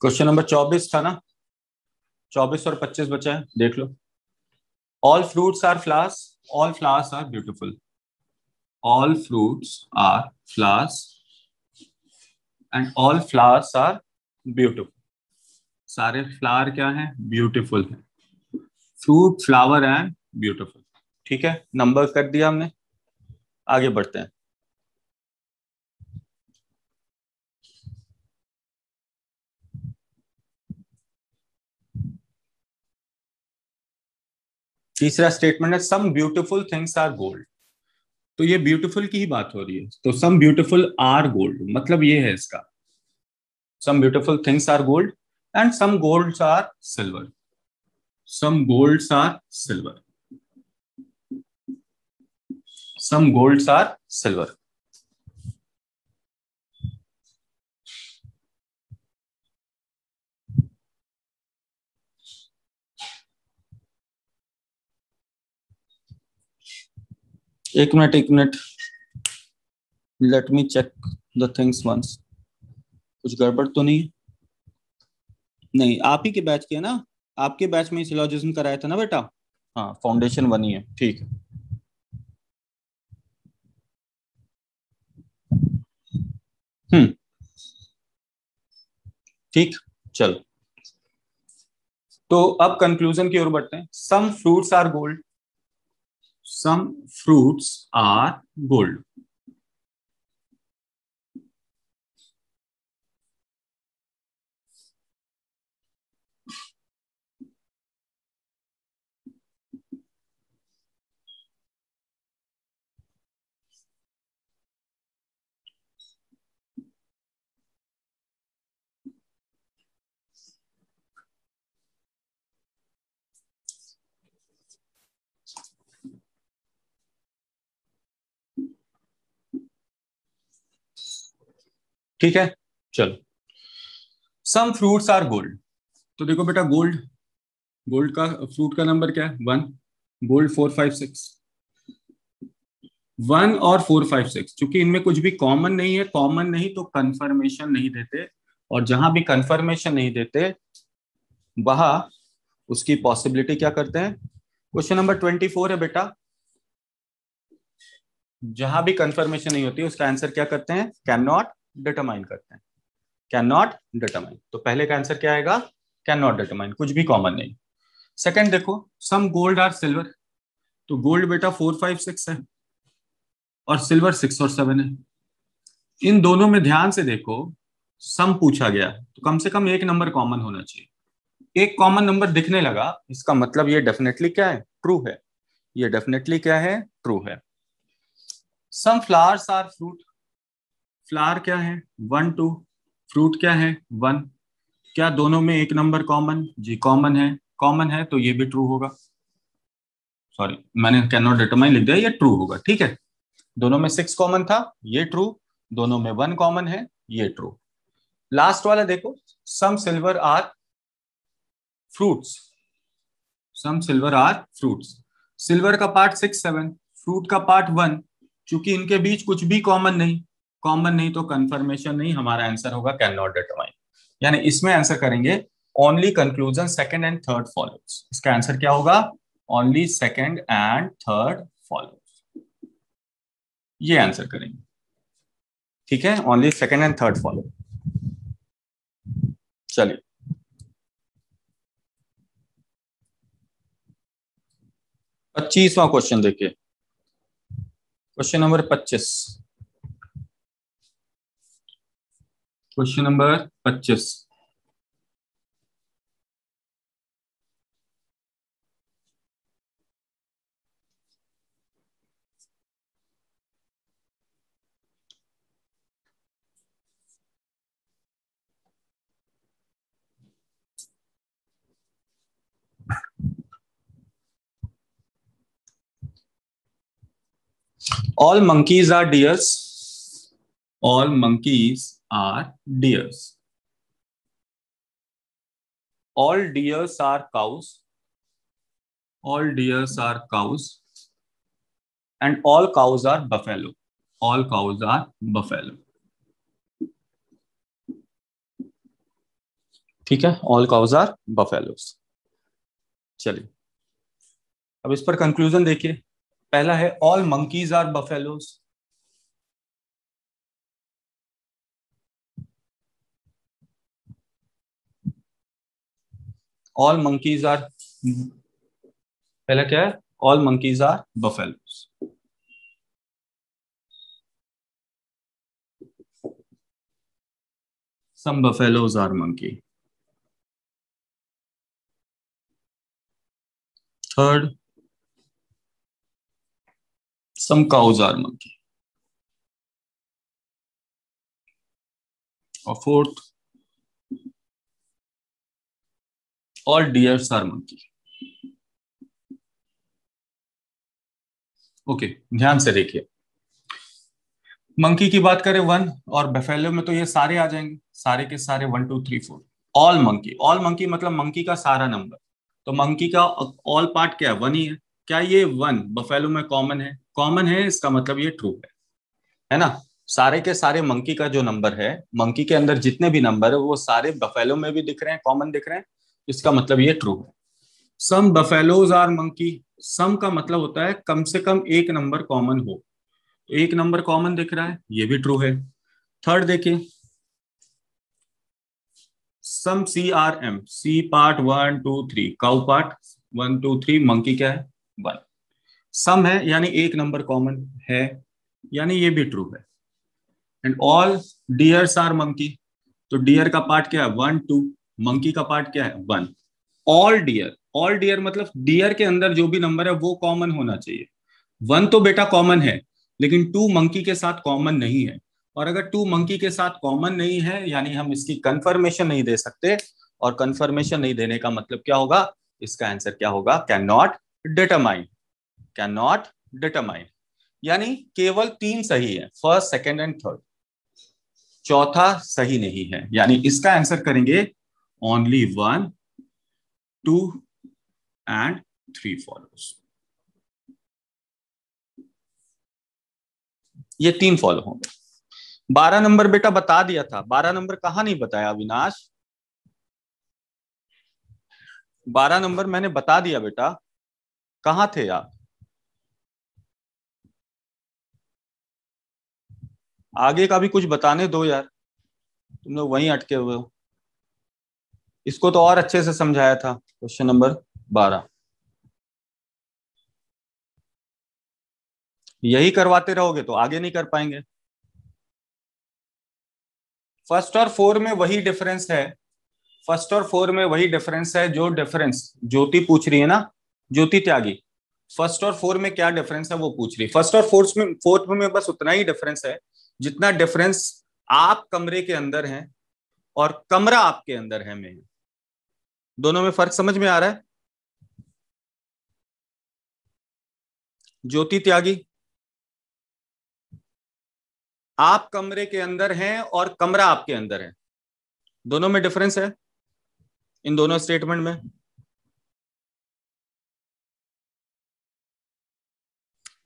Question number चौबीस था ना चौबीस और पच्चीस बचा है देख लो all fruits are flowers all flowers are beautiful all fruits are flowers and all flowers are beautiful सारे फ्लावर क्या है ब्यूटिफुल है फ्रूट फ्लावर एंड ब्यूटिफुल ठीक है नंबर कर दिया हमने आगे बढ़ते हैं तीसरा स्टेटमेंट है some beautiful things are gold तो ये ब्यूटीफुल की ही बात हो रही है तो सम ब्यूटीफुल आर गोल्ड मतलब ये है इसका some beautiful things are gold and some gold are silver some gold are silver some gold are silver एक मिनट एक minute let me check the things once कुछ गड़बड़ तो नहीं नहीं आप ही के बैच के ना आपके बैच में सिलोजिज्म कराया था ना बेटा हाँ फाउंडेशन वन ही है ठीक है हम्म ठीक चलो तो अब कंक्लूजन की ओर बढ़ते हैं some fruits are gold some fruits are gold ठीक है चलो सम फ्रूट्स आर गोल्ड तो देखो बेटा गोल्ड गोल्ड का फ्रूट का नंबर क्या है one gold four five six one और फोर फाइव सिक्स चूंकि इनमें कुछ भी कॉमन नहीं है कॉमन नहीं तो कंफर्मेशन नहीं देते और जहां भी कंफर्मेशन नहीं देते वहां उसकी पॉसिबिलिटी क्या करते हैं क्वेश्चन नंबर ट्वेंटी फोर है बेटा जहां भी कंफर्मेशन नहीं होती उसका आंसर क्या करते हैं कैन नॉट डिटरमाइन करते हैं कैन नॉट डिटरमाइन तो पहले का आंसर क्या आएगा कैन नॉट डिटरमाइन कुछ भी कॉमन नहीं सेकंड देखो सम गोल्ड आर सिल्वर तो गोल्ड बेटा फोर फाइव सिक्स है और सिल्वर सिक्स और सेवन है इन दोनों में ध्यान से देखो सम पूछा गया तो कम से कम एक नंबर कॉमन होना चाहिए एक कॉमन नंबर दिखने लगा इसका मतलब ये डेफिनेटली क्या है ट्रू है ये डेफिनेटली क्या है ट्रू है some flowers are fruit flower क्या है वन टू फ्रूट क्या है वन क्या दोनों में एक नंबर कॉमन जी कॉमन है कॉमन है तो ये भी ट्रू होगा सॉरी मैंने कैन नॉट डिटरमाइन लिख दिया ये ट्रू होगा ठीक है दोनों में सिक्स कॉमन था ये ट्रू दोनों में वन कॉमन है ये ट्रू लास्ट वाला देखो some silver are fruits some silver are fruits silver का पार्ट सिक्स सेवन फ्रूट का पार्ट वन चूंकि इनके बीच कुछ भी कॉमन नहीं कॉमन नहीं तो कंफर्मेशन नहीं हमारा आंसर होगा कैन नॉट डिटरमाइन यानी इसमें आंसर करेंगे only conclusion second and third follow इसका आंसर क्या होगा only second and third follow ये आंसर करेंगे ठीक है only second and third follow चलिए पच्चीसवा क्वेश्चन देखिए क्वेश्चन नंबर पच्चीस question number 25 all monkeys are deers all monkeys are deers. All deers are cows. All deers are cows. And all cows are buffalo. All cows are buffalo. ठीक है all cows are buffaloes चलिए अब इस पर conclusion देखिए पहला है all monkeys are buffaloes all monkeys are पहला क्या है all monkeys are buffalo some buffaloes are monkey third some cows are monkey और फोर्थ और डियर सर मंकी ओके ध्यान से देखिए मंकी की बात करें वन और बेफेलो में तो ये सारे आ जाएंगे सारे के सारे one two three four all monkey all monkey मतलब मंकी का सारा नंबर तो मंकी का ऑल पार्ट क्या है वन ही है क्या ये वन बफेलो में कॉमन है कॉमन है इसका मतलब ये ट्रू है है ना सारे के सारे मंकी का जो नंबर है मंकी के अंदर जितने भी नंबर है वो सारे बफेलो में भी दिख रहे हैं कॉमन दिख रहे हैं इसका मतलब ये ट्रू है some buffaloes are monkey some का मतलब होता है कम से कम एक नंबर कॉमन हो एक नंबर कॉमन दिख रहा है ये भी ट्रू है थर्ड देखिए some C are M C part one two three cow part one two three monkey क्या है वन सम है यानी एक नंबर कॉमन है यानी ये भी ट्रू है and all deers are monkey तो डियर का पार्ट क्या है वन टू मंकी का पार्ट क्या है one all deer all deer मतलब डियर के अंदर जो भी नंबर है वो कॉमन होना चाहिए वन तो बेटा कॉमन है लेकिन टू मंकी के साथ कॉमन नहीं है और अगर टू मंकी के साथ कॉमन नहीं है यानी हम इसकी कंफर्मेशन नहीं दे सकते और कंफर्मेशन नहीं देने का मतलब क्या होगा इसका आंसर क्या होगा can not determine can not determine यानी केवल तीन सही है फर्स्ट सेकेंड एंड थर्ड चौथा सही नहीं है यानी इसका आंसर करेंगे only one, two, and three follows. ये तीन फॉलो होंगे बारह नंबर बेटा बता दिया था बारह नंबर कहा नहीं बताया अविनाश बारह नंबर मैंने बता दिया बेटा कहा थे आप आगे का भी कुछ बताने दो यार तुम लोग वहीं अटके हुए हो इसको तो और अच्छे से समझाया था क्वेश्चन नंबर बारह यही करवाते रहोगे तो आगे नहीं कर पाएंगे फर्स्ट और फोर में वही डिफरेंस है फर्स्ट और फोर में वही डिफरेंस है जो डिफरेंस ज्योति पूछ रही है ना ज्योति त्यागी फर्स्ट और फोर में क्या डिफरेंस है वो पूछ रही फर्स्ट और फोर्थ में फोर्थ में बस उतना ही डिफरेंस है जितना डिफरेंस आप कमरे के अंदर हैं और कमरा आपके अंदर है मेन दोनों में फर्क समझ में आ रहा है ज्योति त्यागी आप कमरे के अंदर हैं और कमरा आपके अंदर है दोनों में डिफरेंस है इन दोनों स्टेटमेंट में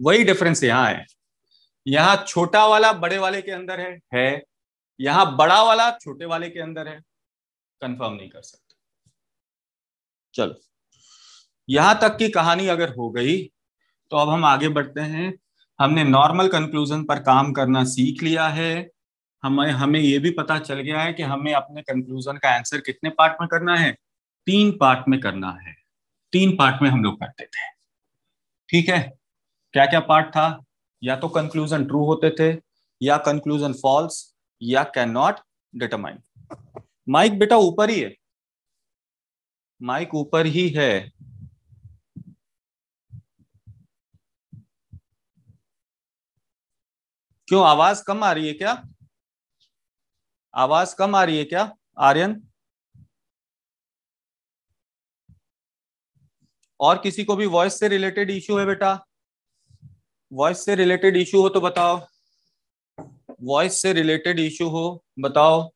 वही डिफरेंस यहां है यहां छोटा वाला बड़े वाले के अंदर है है यहां बड़ा वाला छोटे वाले के अंदर है कंफर्म नहीं कर सकते चलो यहां तक की कहानी अगर हो गई तो अब हम आगे बढ़ते हैं हमने नॉर्मल कंक्लूजन पर काम करना सीख लिया है हमें हमें ये भी पता चल गया है कि हमें अपने कंक्लूजन का आंसर कितने पार्ट में करना है तीन पार्ट में करना है तीन पार्ट में हम लोग करते थे ठीक है क्या क्या पार्ट था या तो कंक्लूजन ट्रू होते थे या कंक्लूजन फॉल्स या कैन नॉट डिटरमाइन माइक बेटा ऊपर ही है माइक ऊपर ही है क्यों आवाज कम आ रही है क्या आवाज कम आ रही है क्या आर्यन और किसी को भी वॉइस से रिलेटेड इशू है बेटा वॉइस से रिलेटेड इशू हो तो बताओ वॉइस से रिलेटेड इशू हो बताओ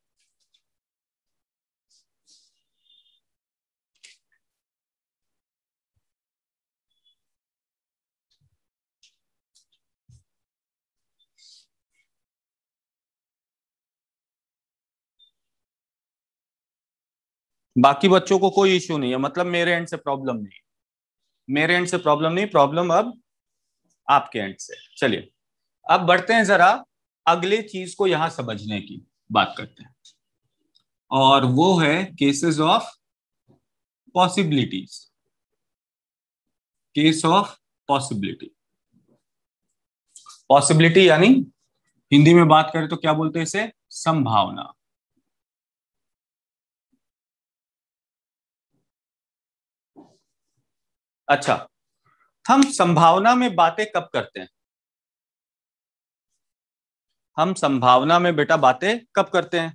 बाकी बच्चों को कोई इश्यू नहीं है मतलब मेरे एंड से प्रॉब्लम नहीं मेरे एंड से प्रॉब्लम नहीं प्रॉब्लम अब आपके एंड से चलिए अब बढ़ते हैं जरा अगले चीज को यहां समझने की बात करते हैं और वो है cases of possibilities case of possibility possibility यानी हिंदी में बात करें तो क्या बोलते हैं इसे संभावना अच्छा हम संभावना में बातें कब करते हैं हम संभावना में बेटा बातें कब करते हैं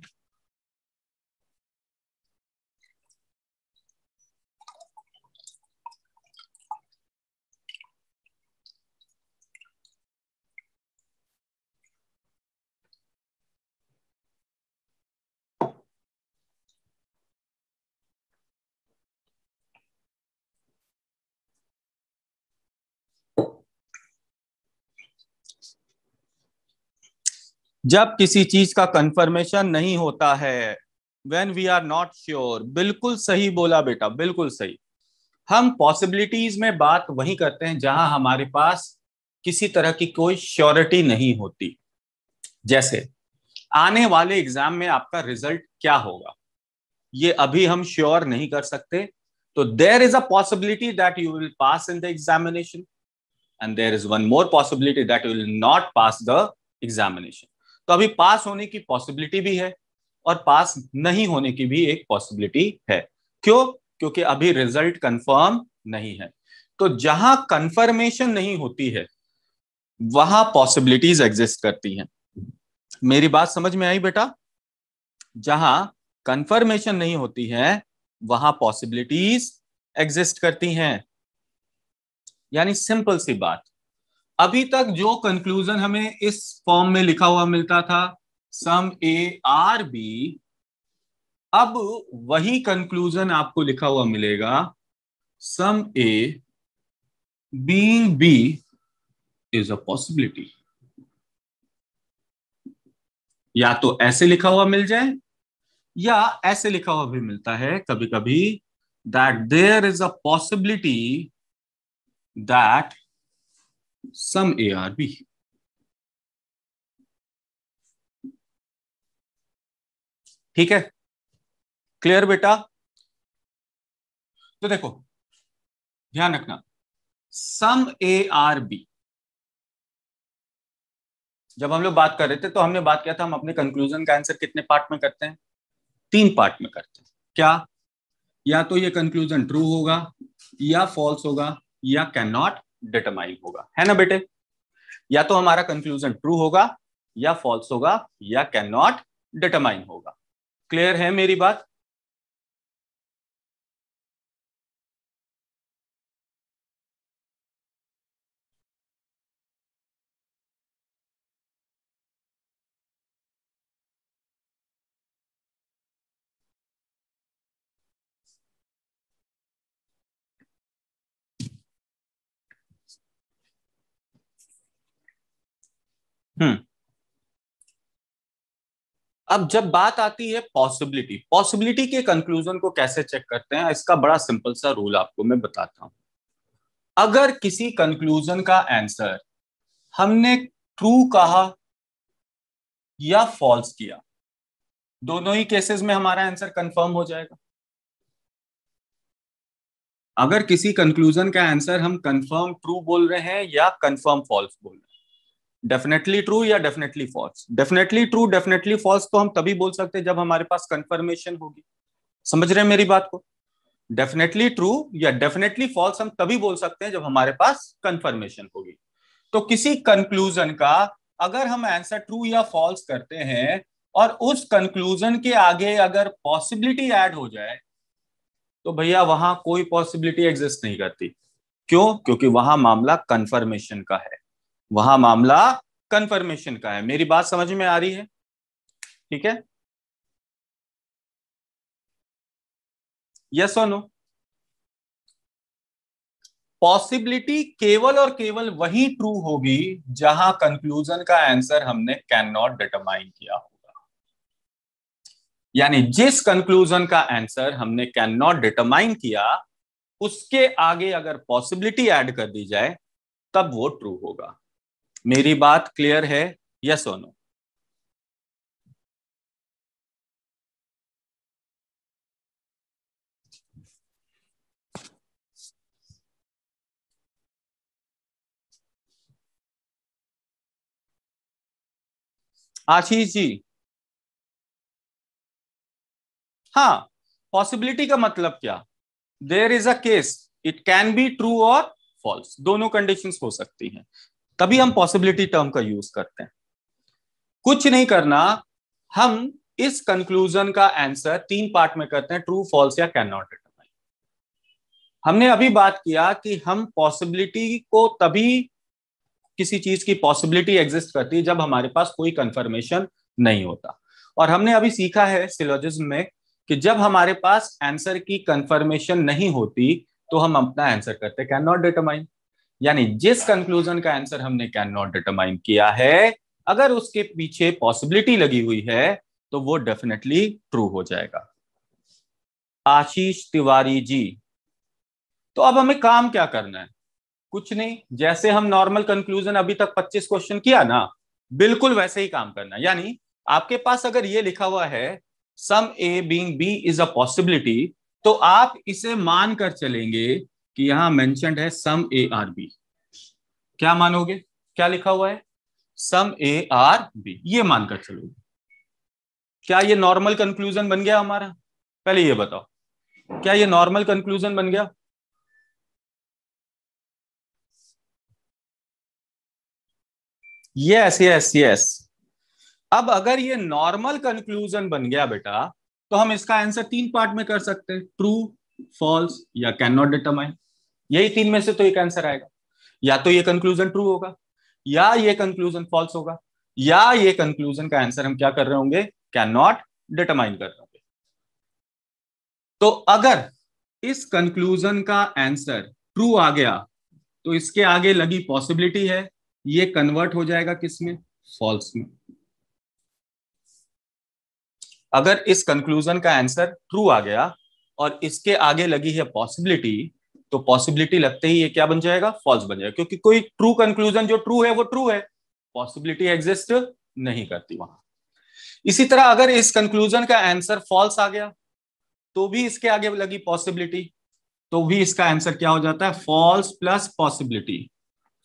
जब किसी चीज का कंफर्मेशन नहीं होता है when we are not sure बिल्कुल सही बोला बेटा बिल्कुल सही हम पॉसिबिलिटीज में बात वही करते हैं जहां हमारे पास किसी तरह की कोई श्योरिटी नहीं होती जैसे आने वाले एग्जाम में आपका रिजल्ट क्या होगा ये अभी हम श्योर नहीं कर सकते तो there is a possibility that you will pass in the examination and there is one more possibility that you will not pass the examination तो अभी पास होने की पॉसिबिलिटी भी है और पास नहीं होने की भी एक पॉसिबिलिटी है क्यों क्योंकि अभी रिजल्ट कंफर्म नहीं है तो जहां कंफर्मेशन नहीं होती है वहां पॉसिबिलिटीज एग्जिस्ट करती हैं मेरी बात समझ में आई बेटा जहां कंफर्मेशन नहीं होती है वहां पॉसिबिलिटीज एग्जिस्ट करती हैं यानी सिंपल सी बात अभी तक जो कंक्लूजन हमें इस फॉर्म में लिखा हुआ मिलता था सम ए आर बी अब वही कंक्लूजन आपको लिखा हुआ मिलेगा some A B B is a possibility या तो ऐसे लिखा हुआ मिल जाए या ऐसे लिखा हुआ भी मिलता है कभी कभी that there is a possibility that some ARB. ठीक है क्लियर बेटा तो देखो ध्यान रखना सम ए आर बी जब हम लोग बात कर रहे थे तो हमने बात किया था हम अपने कंक्लूजन का आंसर कितने पार्ट में करते हैं तीन पार्ट में करते हैं क्या या तो ये कंक्लूजन ट्रू होगा या फॉल्स होगा या कैन नॉट डिटरमाइन होगा है ना बेटे या तो हमारा कंक्लूजन ट्रू होगा या फॉल्स होगा या कैन नॉट डिटरमाइन होगा क्लियर है मेरी बात हम्म। अब जब बात आती है पॉसिबिलिटी पॉसिबिलिटी के कंक्लूजन को कैसे चेक करते हैं इसका बड़ा सिंपल सा रूल आपको मैं बताता हूं अगर किसी कंक्लूजन का आंसर हमने ट्रू कहा या फॉल्स किया दोनों ही केसेस में हमारा आंसर कंफर्म हो जाएगा अगर किसी कंक्लूजन का आंसर हम कंफर्म ट्रू बोल रहे हैं या कंफर्म फॉल्स बोल रहे हैं डेफिनेटली ट्रू या definitely false definitely true definitely false तो हम तभी बोल सकते हैं जब हमारे पास कंफर्मेशन होगी समझ रहे हैं मेरी बात को डेफिनेटली ट्रू या डेफिनेटली फॉल्स हम तभी बोल सकते हैं जब हमारे पास कंफर्मेशन होगी तो किसी कंक्लूजन का अगर हम आंसर ट्रू या फॉल्स करते हैं और उस कंक्लूजन के आगे अगर पॉसिबिलिटी एड हो जाए तो भैया वहां कोई पॉसिबिलिटी एग्जिस्ट नहीं करती क्यों क्योंकि वहां मामला कंफर्मेशन का है वहां मामला कंफर्मेशन का है मेरी बात समझ में आ रही है ठीक है यस और नो पॉसिबिलिटी केवल और केवल वही ट्रू होगी जहां कंक्लूजन का आंसर हमने कैन नॉट डिटरमाइन किया होगा यानी जिस कंक्लूजन का आंसर हमने कैन नॉट डिटरमाइन किया उसके आगे अगर पॉसिबिलिटी ऐड कर दी जाए तब वो ट्रू होगा मेरी बात क्लियर है यस और आशीष जी हाँ पॉसिबिलिटी का मतलब क्या there is a case it can be true और फॉल्स दोनों कंडीशंस हो सकती हैं तभी हम पॉसिबिलिटी टर्म का यूज करते हैं कुछ नहीं करना हम इस कंक्लूजन का आंसर तीन पार्ट में करते हैं ट्रू फॉल्स या कैन नॉट डिटरमाइन हमने अभी बात किया कि हम पॉसिबिलिटी को तभी किसी चीज की पॉसिबिलिटी एग्जिस्ट करती है जब हमारे पास कोई कंफर्मेशन नहीं होता और हमने अभी सीखा है सिलोजिज्म में कि जब हमारे पास आंसर की कंफर्मेशन नहीं होती तो हम अपना आंसर करते कैन नॉट डिटरमाइन यानी जिस कंक्लूजन का आंसर हमने कैन नॉट डिटरमाइन किया है अगर उसके पीछे पॉसिबिलिटी लगी हुई है तो वो डेफिनेटली ट्रू हो जाएगा आशीष तिवारी जी तो अब हमें काम क्या करना है कुछ नहीं जैसे हम नॉर्मल कंक्लूजन अभी तक 25 क्वेश्चन किया ना बिल्कुल वैसे ही काम करना यानी आपके पास अगर ये लिखा हुआ है some A being B is a possibility तो आप इसे मानकर चलेंगे कि यहां मेंशनड है सम ए आर बी क्या मानोगे क्या लिखा हुआ है सम ए आर बी ये मानकर चलोगे क्या ये नॉर्मल कंक्लूजन बन गया हमारा पहले ये बताओ क्या ये नॉर्मल कंक्लूजन बन गया यस यस यस अब अगर ये नॉर्मल कंक्लूजन बन गया बेटा तो हम इसका आंसर तीन पार्ट में कर सकते हैं ट्रू फॉल्स या कैन नॉट डिटरमाइन यही तीन में से तो एक आंसर आएगा या तो ये कंक्लूजन ट्रू होगा या ये कंक्लूजन फॉल्स होगा या ये कंक्लूजन का आंसर हम क्या कर रहे होंगे कैन नॉट डिटरमाइन कर रहे होंगे तो अगर इस कंक्लूजन का आंसर ट्रू आ गया तो इसके आगे लगी पॉसिबिलिटी है ये कन्वर्ट हो जाएगा किसमें फॉल्स में अगर इस कंक्लूजन का आंसर ट्रू आ गया और इसके आगे लगी है पॉसिबिलिटी तो पॉसिबिलिटी लगते ही ये क्या बन जाएगा फॉल्स बन जाएगा क्योंकि कोई ट्रू कंक्लूजन जो ट्रू है वो ट्रू है पॉसिबिलिटी एग्जिस्ट नहीं करती वहां इसी तरह अगर इस कंक्लूजन का आंसर फॉल्स आ गया तो भी इसके आगे लगी पॉसिबिलिटी तो भी इसका आंसर क्या हो जाता है false plus possibility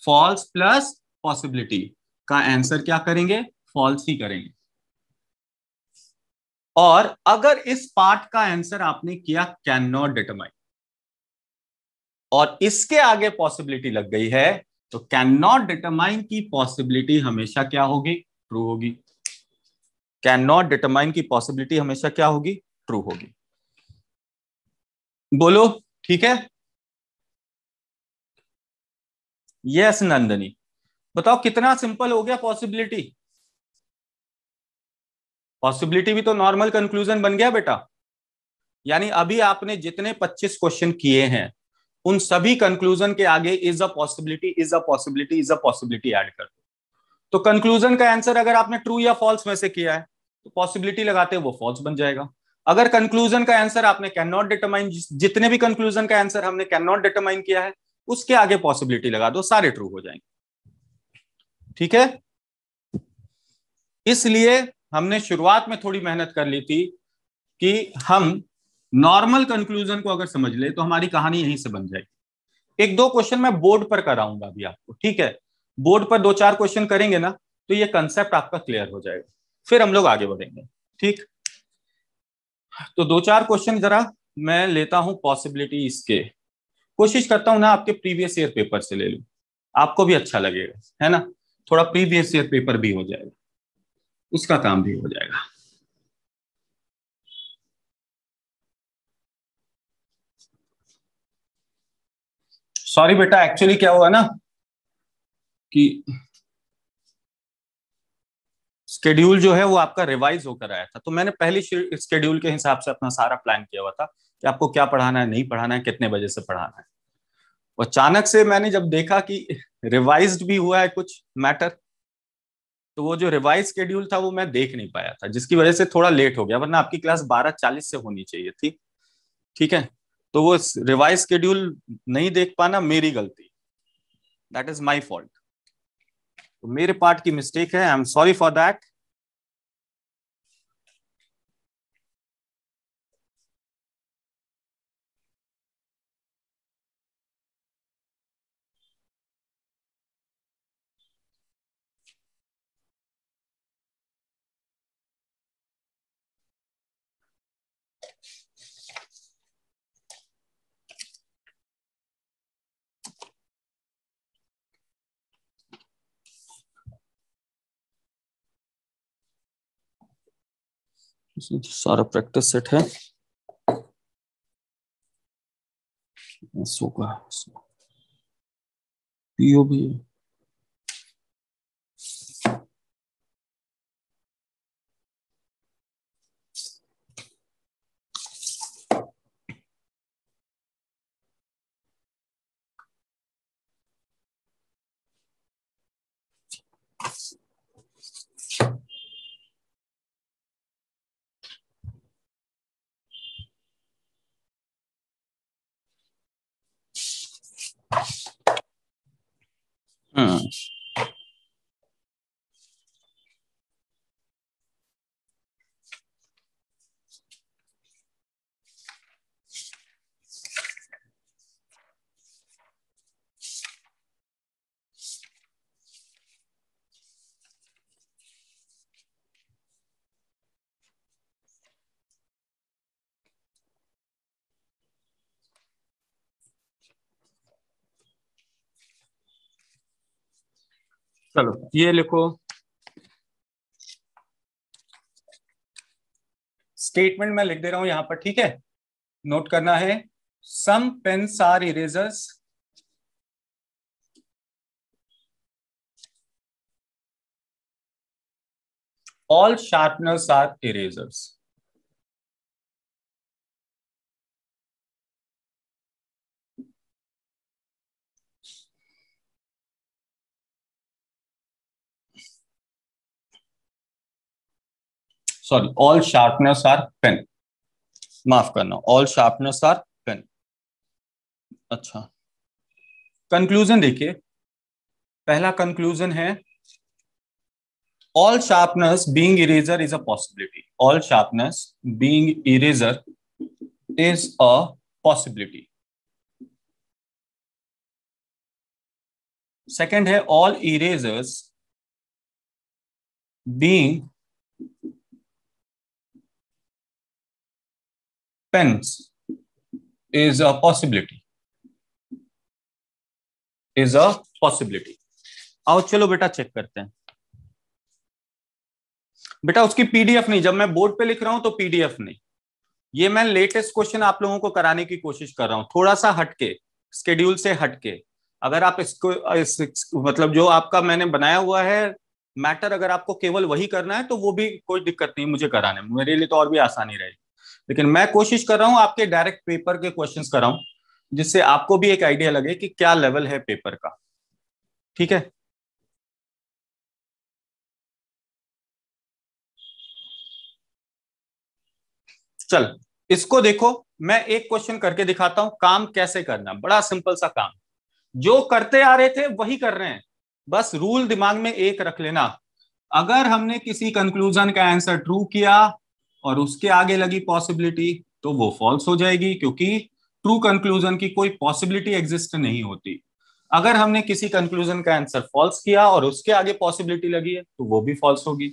false plus possibility का आंसर क्या करेंगे फॉल्स ही करेंगे और अगर इस पार्ट का आंसर आपने किया कैन नॉट डिटरमाइन और इसके आगे पॉसिबिलिटी लग गई है तो कैन नॉट डिटरमाइन की पॉसिबिलिटी हमेशा क्या होगी ट्रू होगी कैन नॉट डिटरमाइन की पॉसिबिलिटी हमेशा क्या होगी ट्रू होगी बोलो ठीक है यस नंदनी बताओ कितना सिंपल हो गया पॉसिबिलिटी पॉसिबिलिटी भी तो नॉर्मल कंक्लूजन बन गया बेटा यानी अभी आपने जितने 25 क्वेश्चन किए हैं उन सभी कंक्लूजन के आगे is a possibility is a possibility is a possibility add कर दो तो कंक्लूजन का आंसर अगर आपने ट्रू या फॉल्स में से किया है तो पॉसिबिलिटी लगाते वो फॉल्स बन जाएगा अगर कंक्लूजन का आंसर आपने कैन नॉट डिटरमाइन जितने भी कंक्लूजन का आंसर हमने कैन नॉट डिटरमाइन किया है उसके आगे पॉसिबिलिटी लगा दो सारे ट्रू हो जाएंगे ठीक है इसलिए हमने शुरुआत में थोड़ी मेहनत कर ली थी कि हम नॉर्मल कंक्लूजन को अगर समझ ले तो हमारी कहानी यहीं से बन जाएगी एक दो क्वेश्चन मैं बोर्ड पर कराऊंगा अभी आपको ठीक है बोर्ड पर दो चार क्वेश्चन करेंगे ना तो ये कंसेप्ट आपका क्लियर हो जाएगा फिर हम लोग आगे बढ़ेंगे ठीक तो दो चार क्वेश्चन जरा मैं लेता हूं पॉसिबिलिटी इसके कोशिश करता हूं ना आपके प्रीवियस ईयर पेपर से ले लू आपको भी अच्छा लगेगा है ना थोड़ा प्रीवियस ईयर पेपर भी हो जाएगा उसका काम भी हो जाएगा सॉरी बेटा एक्चुअली क्या हुआ ना कि स्केड्यूल जो है वो आपका रिवाइज होकर आया था तो मैंने पहले स्केड्यूल के हिसाब से अपना सारा प्लान किया हुआ था कि आपको क्या पढ़ाना है नहीं पढ़ाना है कितने बजे से पढ़ाना है और तो अचानक से मैंने जब देखा कि रिवाइज भी हुआ है कुछ मैटर तो वो जो रिवाइज शेड्यूल था वो मैं देख नहीं पाया था जिसकी वजह से थोड़ा लेट हो गया वरना आपकी क्लास बारह चालीस से होनी चाहिए थी ठीक है तो वो रिवाइज शेड्यूल नहीं देख पाना मेरी गलती दैट इज माई फॉल्ट मेरे पार्ट की मिस्टेक है I am sorry for that तो सारा प्रैक्टिस सेट है सो का पीओ भी है चलो ये लिखो स्टेटमेंट मैं लिख दे रहा हूं यहां पर ठीक है नोट करना है some pens are erasers all sharpeners are erasers sorry all sharpeners are pen माफ करना ऑल शार्पनर्स आर पेन अच्छा कंक्लूजन देखिए पहला कंक्लूजन है all sharpeners being eraser is a possibility all sharpeners being eraser is a possibility second है all erasers being pence is a possibility is a possibility आओ चलो बेटा check करते हैं बेटा उसकी पीडीएफ नहीं जब मैं बोर्ड पे लिख रहा हूं तो पीडीएफ नहीं ये मैं लेटेस्ट क्वेश्चन आप लोगों को कराने की कोशिश कर रहा हूं थोड़ा सा हटके स्केड्यूल से हटके अगर आप इसको इस, मतलब जो आपका मैंने बनाया हुआ है मैटर अगर आपको केवल वही करना है तो वो भी कोई दिक्कत नहीं मुझे कराने मेरे लिए तो और भी आसानी रहेगी लेकिन मैं कोशिश कर रहा हूँ आपके डायरेक्ट पेपर के क्वेश्चन कर रहा हूं जिससे आपको भी एक आइडिया लगे कि क्या लेवल है पेपर का ठीक है चल इसको देखो मैं एक क्वेश्चन करके दिखाता हूं काम कैसे करना बड़ा सिंपल सा काम जो करते आ रहे थे वही कर रहे हैं बस रूल दिमाग में एक रख लेना अगर हमने किसी कंक्लूजन का आंसर ट्रू किया और उसके आगे लगी पॉसिबिलिटी तो वो फॉल्स हो जाएगी क्योंकि ट्रू कंक्लूजन की कोई पॉसिबिलिटी एग्जिस्ट नहीं होती अगर हमने किसी कंक्लूजन का आंसर फॉल्स किया और उसके आगे पॉसिबिलिटी लगी है तो वो भी फॉल्स होगी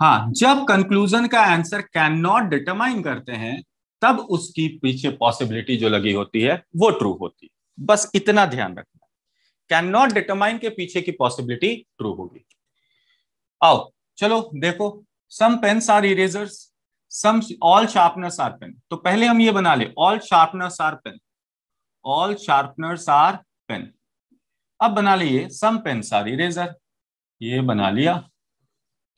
हाँ जब कंक्लूजन का आंसर कैन नॉट डिटरमाइन करते हैं तब उसकी पीछे पॉसिबिलिटी जो लगी होती है वो ट्रू होती है बस इतना ध्यान रखना कैन नॉट डिटरमाइन के पीछे की पॉसिबिलिटी ट्रू होगी आओ चलो देखो some pens are erasers some all sharpeners are pen तो पहले हम ये बना ले all sharpeners are pen all sharpeners are pen अब बना लिए सम पेन्स आर इरेजर ये बना लिया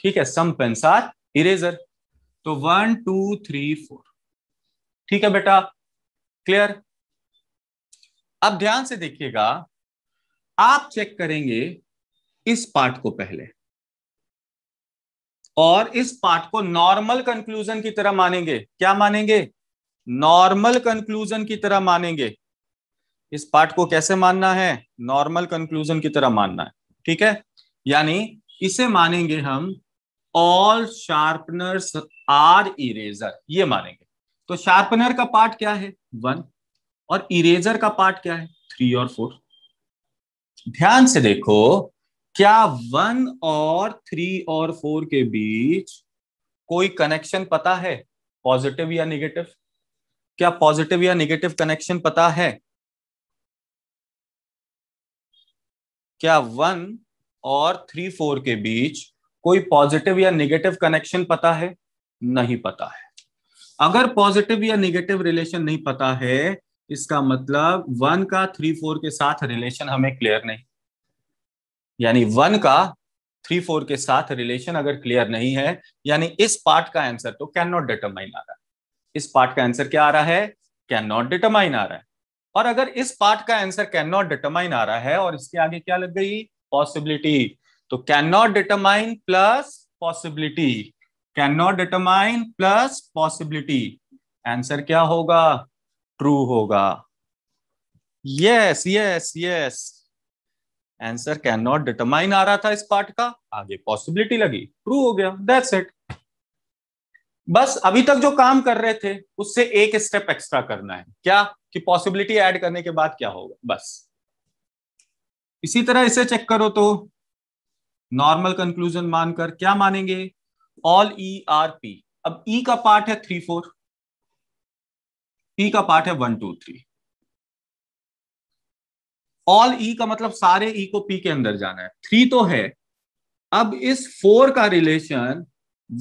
ठीक है सम पेन्स आर इरेजर तो वन टू थ्री फोर ठीक है बेटा क्लियर अब ध्यान से देखिएगा आप चेक करेंगे इस पार्ट को पहले और इस पार्ट को नॉर्मल कंक्लूजन की तरह मानेंगे क्या मानेंगे नॉर्मल कंक्लूजन की तरह मानेंगे इस पार्ट को कैसे मानना है नॉर्मल कंक्लूजन की तरह मानना है ठीक है यानी इसे मानेंगे हम ऑल शार्पनर्स आर इरेजर ये मानेंगे तो शार्पनर का पार्ट क्या है वन और इरेजर का पार्ट क्या है थ्री और फोर ध्यान से देखो क्या वन और थ्री और फोर के बीच कोई कनेक्शन पता है पॉजिटिव या निगेटिव क्या पॉजिटिव या निगेटिव कनेक्शन पता है क्या वन और थ्री फोर के बीच कोई पॉजिटिव या निगेटिव कनेक्शन पता है नहीं पता है अगर पॉजिटिव या निगेटिव रिलेशन नहीं पता है इसका मतलब वन का थ्री फोर के साथ रिलेशन हमें क्लियर नहीं यानी वन का थ्री फोर के साथ रिलेशन अगर क्लियर नहीं है यानी इस पार्ट का आंसर तो कैन नॉट डिटरमाइन आ रहा है इस पार्ट का आंसर क्या आ रहा है कैन नॉट डिटरमाइन आ रहा है और अगर इस पार्ट का आंसर कैन नॉट डिटरमाइन आ रहा है और इसके आगे क्या लग गई पॉसिबिलिटी तो can not determine plus possibility can not determine plus possibility answer क्या होगा ट्रू होगा yes yes yes answer can not determine आ रहा था इस पार्ट का आगे पॉसिबिलिटी लगी ट्रू हो गया दैट्स इट बस अभी तक जो काम कर रहे थे उससे एक स्टेप एक्स्ट्रा करना है क्या कि पॉसिबिलिटी ऐड करने के बाद क्या होगा बस इसी तरह इसे चेक करो तो नॉर्मल कंक्लूजन मानकर क्या मानेंगे ऑल ई आर पी अब ई e का पार्ट है थ्री फोर पी का पार्ट है one two three all E e का मतलब सारे ई e को पी के अंदर जाना है थ्री तो है अब इस फोर का रिलेशन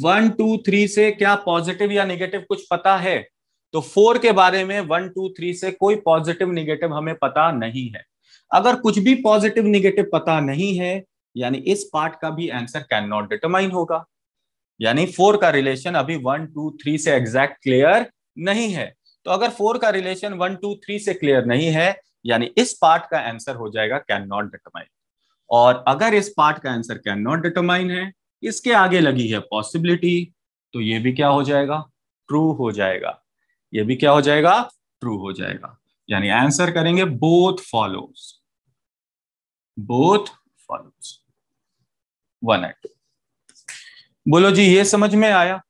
वन टू थ्री से क्या पॉजिटिव या निगेटिव कुछ पता है तो फोर के बारे में वन टू थ्री से कोई पॉजिटिव निगेटिव हमें पता नहीं है अगर कुछ भी पॉजिटिव निगेटिव पता नहीं है यानी इस पार्ट का भी आंसर कैन नॉट डिटरमाइन होगा यानी फोर का रिलेशन अभी वन टू थ्री से एग्जैक्ट क्लियर नहीं है तो अगर फोर का रिलेशन वन टू थ्री से क्लियर नहीं है यानी इस पार्ट का आंसर हो जाएगा कैन नॉट डिटरमाइन और अगर इस पार्ट का आंसर कैन नॉट डिटरमाइन है इसके आगे लगी है पॉसिबिलिटी तो ये भी क्या हो जाएगा ट्रू हो जाएगा ये भी क्या हो जाएगा ट्रू हो जाएगा यानी आंसर करेंगे both follows both follows one eight बोलो जी ये समझ में आया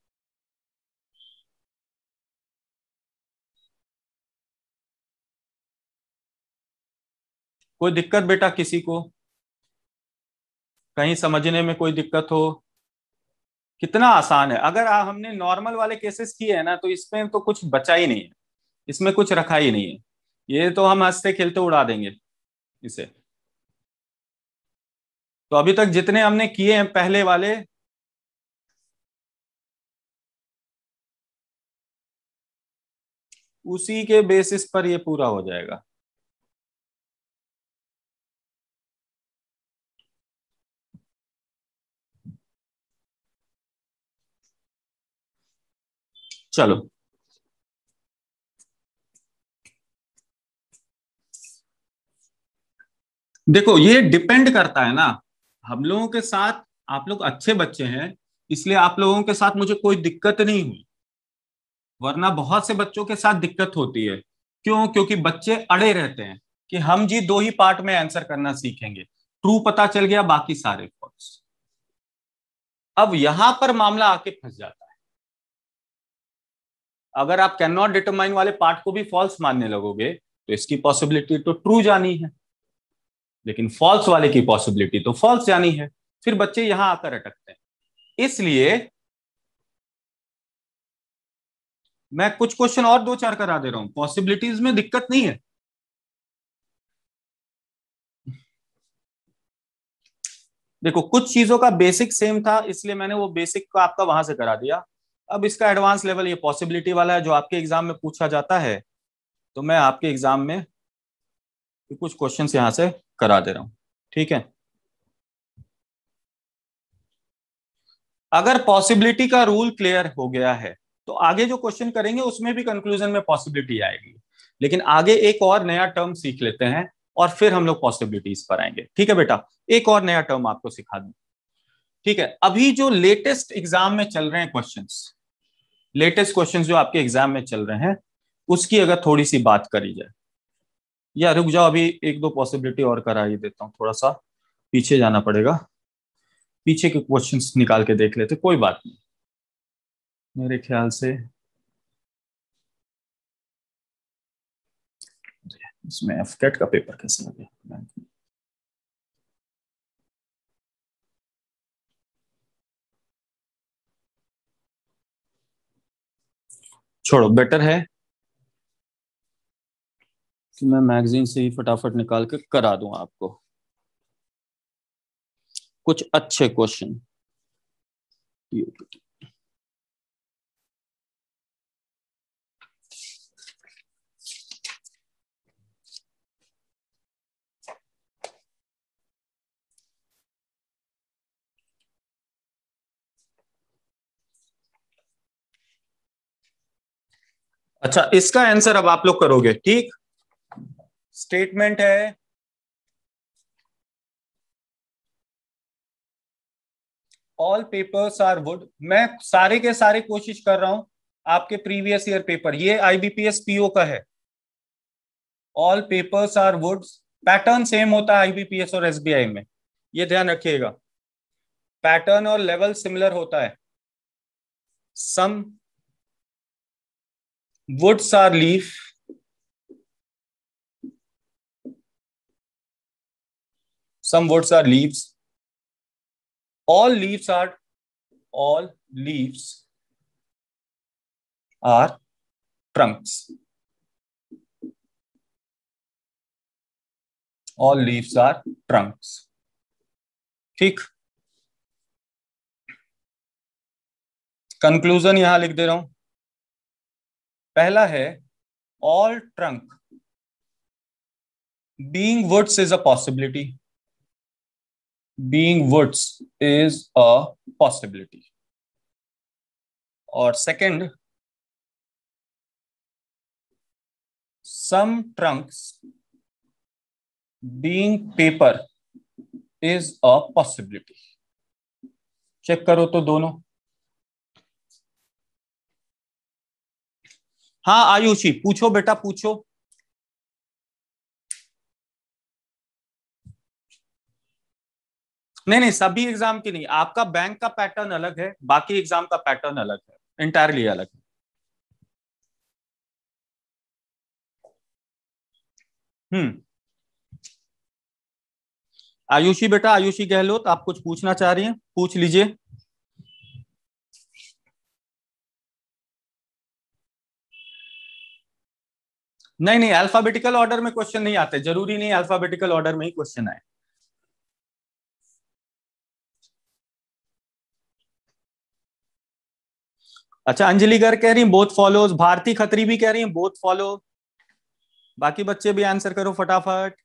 कोई दिक्कत बेटा किसी को कहीं समझने में कोई दिक्कत हो कितना आसान है अगर आ, हमने नॉर्मल वाले केसेस किए हैं ना तो इसमें तो कुछ बचा ही नहीं है इसमें कुछ रखा ही नहीं है ये तो हम हंसते खेलते उड़ा देंगे इसे तो अभी तक जितने हमने किए हैं पहले वाले उसी के बेसिस पर ये पूरा हो जाएगा चलो देखो ये डिपेंड करता है ना हम लोगों के साथ आप लोग अच्छे बच्चे हैं इसलिए आप लोगों के साथ मुझे कोई दिक्कत नहीं हुई वरना बहुत से बच्चों के साथ दिक्कत होती है क्यों क्योंकि बच्चे अड़े रहते हैं कि हम जी दो ही पार्ट में आंसर करना सीखेंगे ट्रू पता चल गया बाकी सारे फॉल्स अब यहां पर मामला आके फंस जाता अगर आप कैन नॉट डिटरमाइन वाले पार्ट को भी फॉल्स मानने लगोगे तो इसकी पॉसिबिलिटी तो ट्रू जानी है लेकिन फॉल्स वाले की पॉसिबिलिटी तो फॉल्स जानी है फिर बच्चे यहां आकर अटकते हैं इसलिए मैं कुछ क्वेश्चन और दो चार करा दे रहा हूं पॉसिबिलिटीज में दिक्कत नहीं है देखो कुछ चीजों का बेसिक सेम था इसलिए मैंने वो बेसिक को आपका वहां से करा दिया अब इसका एडवांस लेवल ये पॉसिबिलिटी वाला है जो आपके एग्जाम में पूछा जाता है तो मैं आपके एग्जाम में कुछ क्वेश्चन यहां से करा दे रहा हूं ठीक है अगर पॉसिबिलिटी का रूल क्लियर हो गया है तो आगे जो क्वेश्चन करेंगे उसमें भी कंक्लूजन में पॉसिबिलिटी आएगी लेकिन आगे एक और नया टर्म सीख लेते हैं और फिर हम लोग पॉसिबिलिटीज पर आएंगे ठीक है बेटा एक और नया टर्म आपको सिखा दू ठीक है अभी जो लेटेस्ट एग्जाम में चल रहे हैं क्वेश्चंस लेटेस्ट क्वेश्चंस जो आपके एग्जाम में चल रहे हैं उसकी अगर थोड़ी सी बात करी जाए या रुक जाओ अभी एक दो पॉसिबिलिटी और करा ही देता हूँ थोड़ा सा पीछे जाना पड़ेगा पीछे के क्वेश्चन निकाल के देख लेते कोई बात नहीं मेरे ख्याल से इसमें एफकेट का पेपर कैसे लगे छोड़ो बेटर है कि मैं मैगजीन से ही फटाफट निकाल के करा दूं आपको कुछ अच्छे क्वेश्चन अच्छा इसका आंसर अब आप लोग करोगे ठीक स्टेटमेंट है ऑल पेपर्स आर वुड मैं सारे के सारे कोशिश कर रहा हूं आपके प्रीवियस ईयर पेपर ये आईबीपीएस पीओ का है all papers are woods pattern same होता है आईबीपीएस और एसबीआई में ये ध्यान रखिएगा पैटर्न और लेवल सिमिलर होता है some woods are leaf some woods are leaves all leaves are all leaves are trunks all leaves are trunks ठीक कंक्लूजन यहां लिख दे रहा हूं पहला है all trunk being woods is a possibility being woods is a possibility और second some trunks being paper is a possibility check करो तो दोनों हाँ आयुषी पूछो बेटा पूछो नहीं नहीं सभी एग्जाम की नहीं आपका बैंक का पैटर्न अलग है बाकी एग्जाम का पैटर्न अलग है इंटायरली अलग है हम्म आयुषी बेटा आयुषी गहलोत आप कुछ पूछना चाह रही हैं पूछ लीजिए नहीं नहीं अल्फाबेटिकल ऑर्डर में क्वेश्चन नहीं आते जरूरी नहीं अल्फाबेटिकल ऑर्डर में ही क्वेश्चन आए अच्छा अंजलि गर कह रही बोथ फॉलोज भारती खत्री भी कह रही बोथ फॉलो बाकी बच्चे भी आंसर करो फटाफट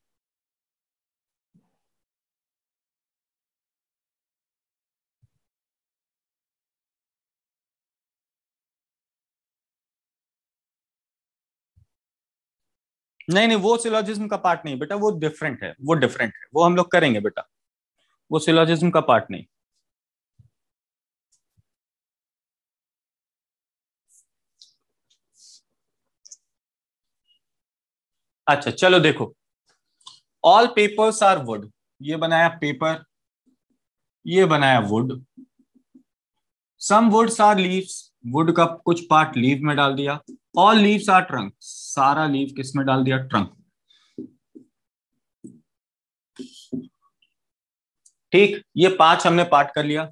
नहीं नहीं वो सिलोजिज्म का पार्ट नहीं बेटा वो डिफरेंट है वो डिफरेंट है वो हम लोग करेंगे बेटा वो सिलोजिज्म का पार्ट नहीं अच्छा चलो देखो ऑल पेपर्स आर वुड ये बनाया पेपर ये बनाया wood some woods are leaves wood का कुछ पार्ट लीव में डाल दिया ऑल लीव्स आर ट्रंक सारा लीव किस में डाल दिया ट्रंक ठीक ये पांच हमने पार्ट कर लिया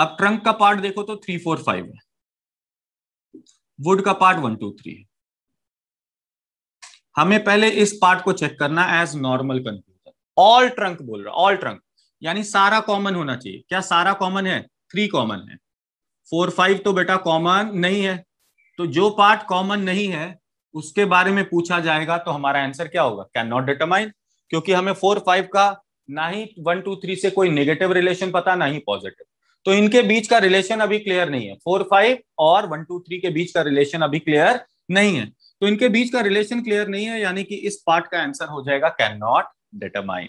अब ट्रंक का पार्ट देखो तो थ्री फोर फाइव है वुड का पार्ट वन टू थ्री है हमें पहले इस पार्ट को चेक करना as normal confusion all trunk बोल रहा ऑल ट्रंक यानी सारा कॉमन होना चाहिए क्या सारा कॉमन है थ्री कॉमन है फोर फाइव तो बेटा कॉमन नहीं है तो जो पार्ट कॉमन नहीं है उसके बारे में पूछा जाएगा तो हमारा आंसर क्या होगा कैन नॉट डिटरमाइन क्योंकि हमें फोर फाइव का ना ही वन टू थ्री से कोई नेगेटिव रिलेशन पता ना ही पॉजिटिव तो इनके बीच का रिलेशन अभी क्लियर नहीं है फोर फाइव और वन टू थ्री के बीच का रिलेशन अभी क्लियर नहीं है तो इनके बीच का रिलेशन क्लियर नहीं है यानी कि इस पार्ट का आंसर हो जाएगा कैन नॉट डिटरमाइन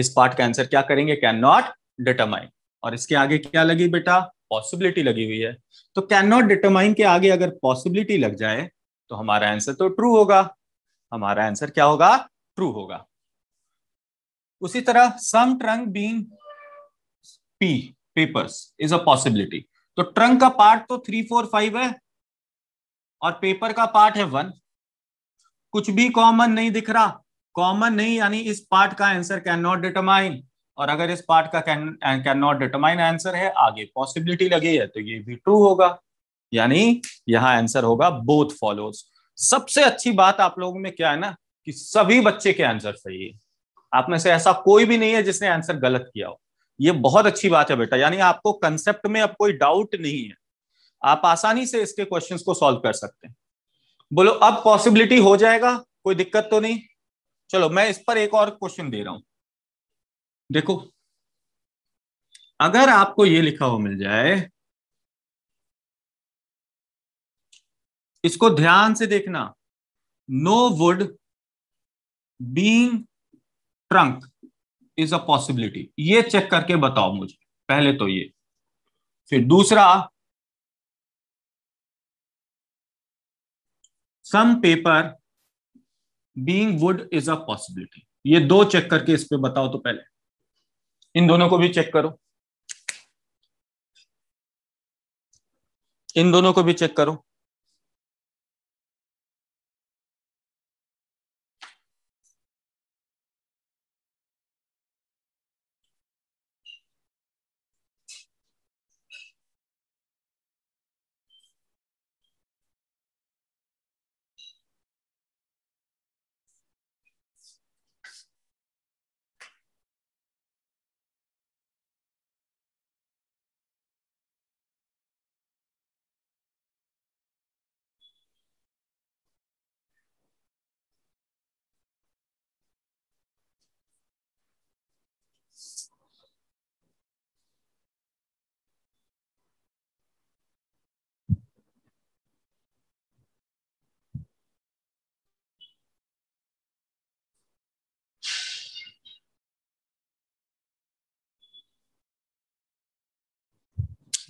इस पार्ट का आंसर क्या करेंगे कैन नॉट डिटरमाइन और इसके आगे क्या लगी बेटा पॉसिबिलिटी लगी हुई है तो कैन नॉट डिटरमाइन के आगे अगर पॉसिबिलिटी लग जाए तो हमारा आंसर तो ट्रू होगा हमारा आंसर क्या होगा ट्रू होगा उसी तरह some trunk being P papers is a possibility तो ट्रंक का पार्ट तो थ्री फोर फाइव है और पेपर का पार्ट है वन कुछ भी कॉमन नहीं दिख रहा कॉमन नहीं यानी इस पार्ट का आंसर कैन नॉट डिटरमाइन और अगर इस पार्ट का can can not determine answer है आगे पॉसिबिलिटी लगी है तो ये भी ट्रू होगा यानी यहाँ आंसर होगा बोथ फॉलोज सबसे अच्छी बात आप लोगों में क्या है ना कि सभी बच्चे के आंसर सही है आप में से ऐसा कोई भी नहीं है जिसने आंसर गलत किया हो ये बहुत अच्छी बात है बेटा यानी आपको कंसेप्ट में अब कोई डाउट नहीं है आप आसानी से इसके क्वेश्चन को सॉल्व कर सकते हैं बोलो अब पॉसिबिलिटी हो जाएगा कोई दिक्कत तो नहीं चलो मैं इस पर एक और क्वेश्चन दे रहा हूं देखो अगर आपको ये लिखा हुआ मिल जाए इसको ध्यान से देखना no wood being trunk is a possibility ये चेक करके बताओ मुझे पहले तो ये फिर दूसरा some paper being wood is a possibility ये दो चेक करके इस पे बताओ तो पहले इन दोनों को भी चेक करो इन दोनों को भी चेक करो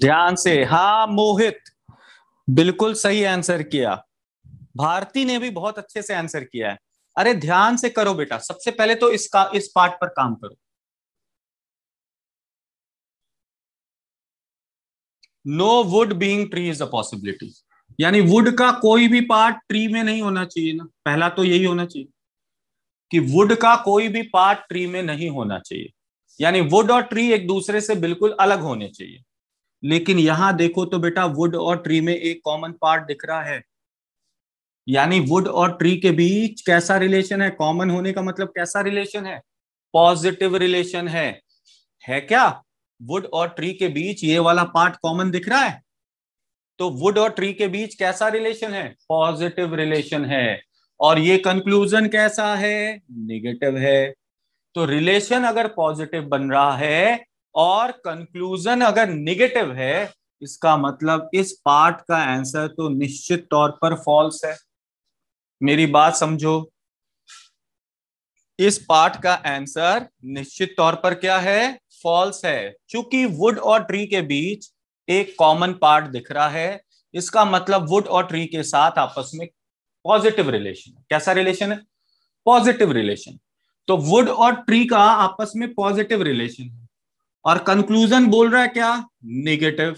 ध्यान से हाँ मोहित बिल्कुल सही आंसर किया भारती ने भी बहुत अच्छे से आंसर किया है अरे ध्यान से करो बेटा सबसे पहले तो इसका इस पार्ट पर काम करो no wood being tree is a possibility यानी वुड का कोई भी पार्ट ट्री में नहीं होना चाहिए ना पहला तो यही होना चाहिए कि वुड का कोई भी पार्ट ट्री में नहीं होना चाहिए यानी वुड और ट्री एक दूसरे से बिल्कुल अलग होने चाहिए लेकिन यहां देखो तो बेटा वुड और ट्री में एक कॉमन पार्ट दिख रहा है यानी वुड और ट्री के बीच कैसा रिलेशन है कॉमन होने का मतलब कैसा रिलेशन है पॉजिटिव रिलेशन है है क्या वुड और ट्री के बीच ये वाला पार्ट कॉमन दिख रहा है तो वुड और ट्री के बीच कैसा रिलेशन है पॉजिटिव रिलेशन है और ये कंक्लूजन कैसा है निगेटिव है तो रिलेशन अगर पॉजिटिव बन रहा है और कंक्लूजन अगर निगेटिव है इसका मतलब इस पार्ट का आंसर तो निश्चित तौर पर फॉल्स है मेरी बात समझो इस पार्ट का आंसर निश्चित तौर पर क्या है फॉल्स है क्योंकि वुड और ट्री के बीच एक कॉमन पार्ट दिख रहा है इसका मतलब वुड और ट्री के साथ आपस में पॉजिटिव रिलेशन है कैसा रिलेशन है पॉजिटिव रिलेशन तो वुड और ट्री का आपस में पॉजिटिव रिलेशन है और कंक्लूजन बोल रहा है क्या नेगेटिव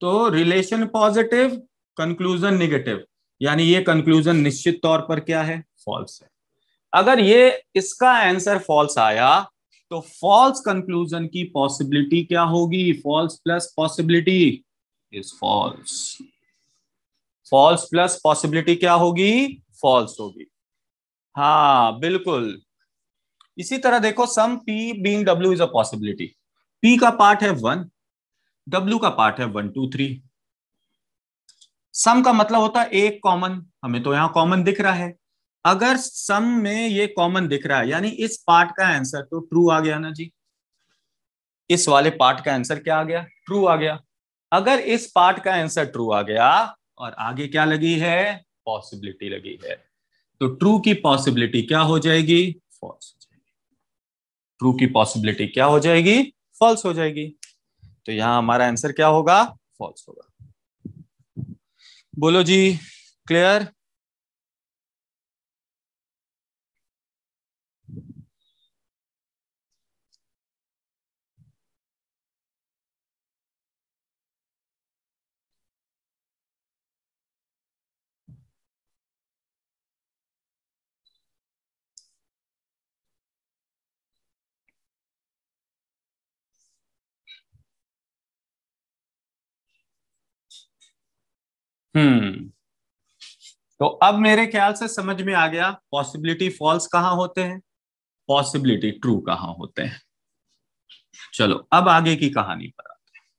तो रिलेशन पॉजिटिव कंक्लूजन नेगेटिव यानी ये कंक्लूजन निश्चित तौर पर क्या है फॉल्स है अगर ये इसका आंसर फॉल्स आया तो फॉल्स कंक्लूजन की पॉसिबिलिटी क्या होगी false plus possibility is false false plus possibility क्या होगी फॉल्स होगी हाँ बिल्कुल इसी तरह देखो some P being W is a possibility P का पार्ट है वन डब्ल्यू का पार्ट है वन टू थ्री सम का मतलब होता है एक कॉमन हमें तो यहां कॉमन दिख रहा है अगर सम में ये कॉमन दिख रहा है यानी इस पार्ट का आंसर तो ट्रू आ गया ना जी इस वाले पार्ट का आंसर क्या आ गया ट्रू आ गया अगर इस पार्ट का आंसर ट्रू आ गया और आगे क्या लगी है पॉसिबिलिटी लगी है तो ट्रू की पॉसिबिलिटी क्या हो जाएगी फॉल्स हो जाएगी ट्रू की पॉसिबिलिटी क्या हो जाएगी फॉल्स हो जाएगी तो यहां हमारा आंसर क्या होगा फॉल्स होगा बोलो जी क्लियर हम्म तो अब मेरे ख्याल से समझ में आ गया पॉसिबिलिटी फॉल्स कहां होते हैं पॉसिबिलिटी ट्रू कहां होते हैं चलो अब आगे की कहानी पर आते हैं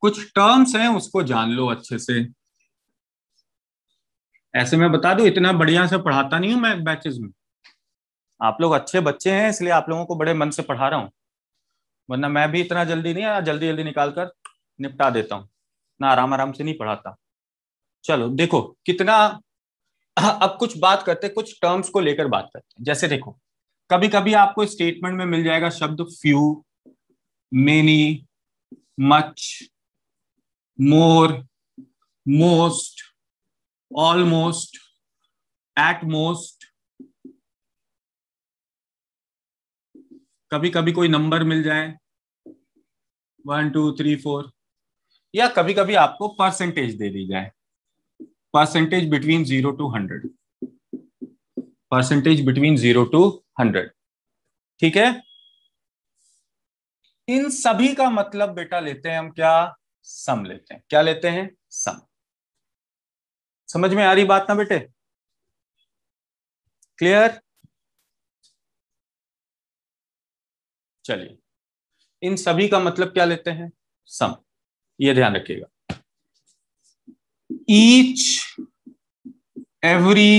कुछ टर्म्स हैं उसको जान लो अच्छे से ऐसे मैं बता दू इतना बढ़िया से पढ़ाता नहीं हूं मैं बैचेस में आप लोग अच्छे बच्चे हैं इसलिए आप लोगों को बड़े मन से पढ़ा रहा हूं वरना मैं भी इतना जल्दी नहीं जल्दी जल्दी निकाल कर निपटा देता हूँ ना आराम आराम से नहीं पढ़ाता चलो देखो कितना अब कुछ बात करते कुछ टर्म्स को लेकर बात करते हैं जैसे देखो कभी कभी आपको स्टेटमेंट में मिल जाएगा शब्द few many much more most almost at most कभी कभी कोई नंबर मिल जाए वन टू थ्री फोर या कभी कभी आपको परसेंटेज दे दी जाए percentage between zero to hundred percentage between zero to hundred ठीक है इन सभी का मतलब बेटा लेते हैं हम क्या सम लेते हैं क्या लेते हैं सम समझ में आ रही बात ना बेटे क्लियर चलिए इन सभी का मतलब क्या लेते हैं सम ये ध्यान रखिएगा each every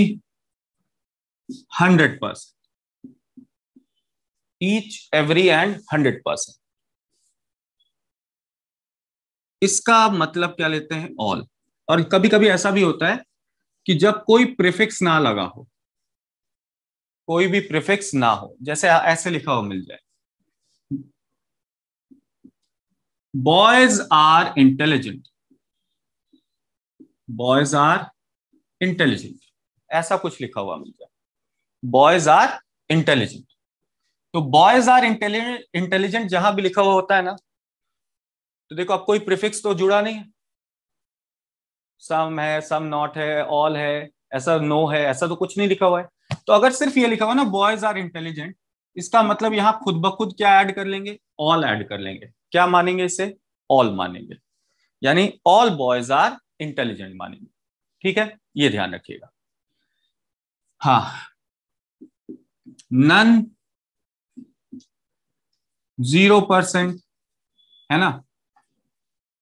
hundred percent each every and hundred percent इसका मतलब क्या लेते हैं ऑल और कभी कभी ऐसा भी होता है कि जब कोई प्रिफिक्स ना लगा हो कोई भी प्रिफिक्स ना हो जैसे ऐसे लिखा हो मिल जाए boys are intelligent boys are intelligent ऐसा कुछ लिखा हुआ मिल जाए बॉयज आर इंटेलिजेंट तो बॉयज आर इंटेलिजेंट इंटेलिजेंट जहां भी लिखा हुआ होता है ना तो देखो अब कोई प्रिफिक्स तो जुड़ा नहीं है सम है सम नॉट है ऑल है ऐसा नो no है ऐसा तो कुछ नहीं लिखा हुआ है तो अगर सिर्फ ये लिखा हुआ ना बॉयज आर इंटेलिजेंट इसका मतलब यहां खुद ब खुद क्या ऐड कर लेंगे ऑल ऐड कर लेंगे क्या मानेंगे इसे ऑल मानेंगे यानी ऑल बॉयज आर इंटेलिजेंट मानेंगे ठीक है ये ध्यान रखिएगा हाँ नन जीरो परसेंट है ना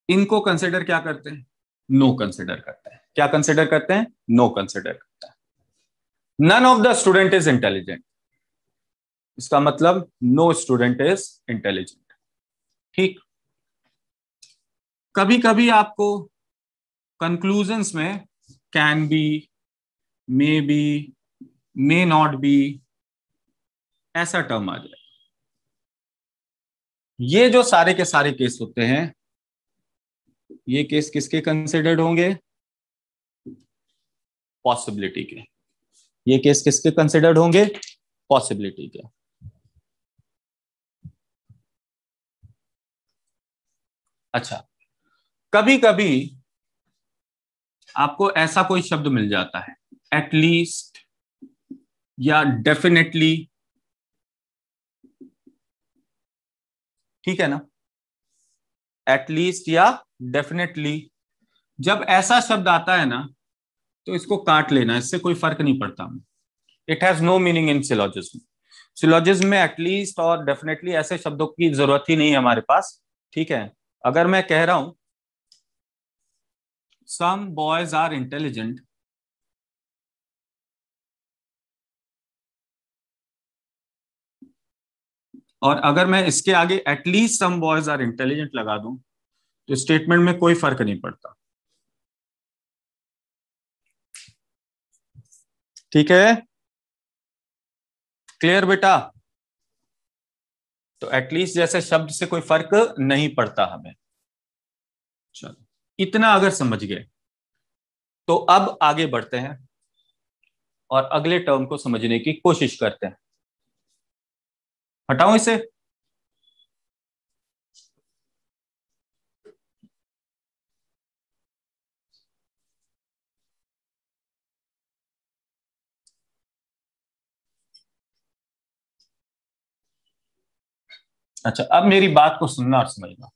इनको कंसिडर क्या करते हैं नो कंसिडर करते हैं क्या कंसिडर करते हैं नो कंसिडर करते हैं none of the student is intelligent इसका मतलब नो स्टूडेंट इज इंटेलिजेंट ठीक कभी कभी आपको कंक्लूजन्स में can be may be may not be ऐसा टर्म आ जाए ये जो सारे के सारे केस होते हैं ये केस किसके कंसिडर्ड होंगे पॉसिबिलिटी के ये केस किसके कंसिडर्ड होंगे पॉसिबिलिटी के अच्छा कभी कभी आपको ऐसा कोई शब्द मिल जाता है एटलीस्ट या डेफिनेटली ठीक है ना एटलीस्ट या डेफिनेटली जब ऐसा शब्द आता है ना तो इसको काट लेना इससे कोई फर्क नहीं पड़ता it has no meaning in syllogism syllogism में एटलीस्ट और डेफिनेटली ऐसे शब्दों की जरूरत ही नहीं है हमारे पास ठीक है अगर मैं कह रहा हूं सम बॉयज आर इंटेलिजेंट और अगर मैं इसके आगे at least some boys are intelligent लगा दूं तो स्टेटमेंट में कोई फर्क नहीं पड़ता ठीक है क्लियर बेटा तो एटलीस्ट जैसे शब्द से कोई फर्क नहीं पड़ता हमें चलो इतना अगर समझ गए तो अब आगे बढ़ते हैं और अगले टर्म को समझने की कोशिश करते हैं हटाओ इसे अच्छा अब मेरी बात को सुनना और समझना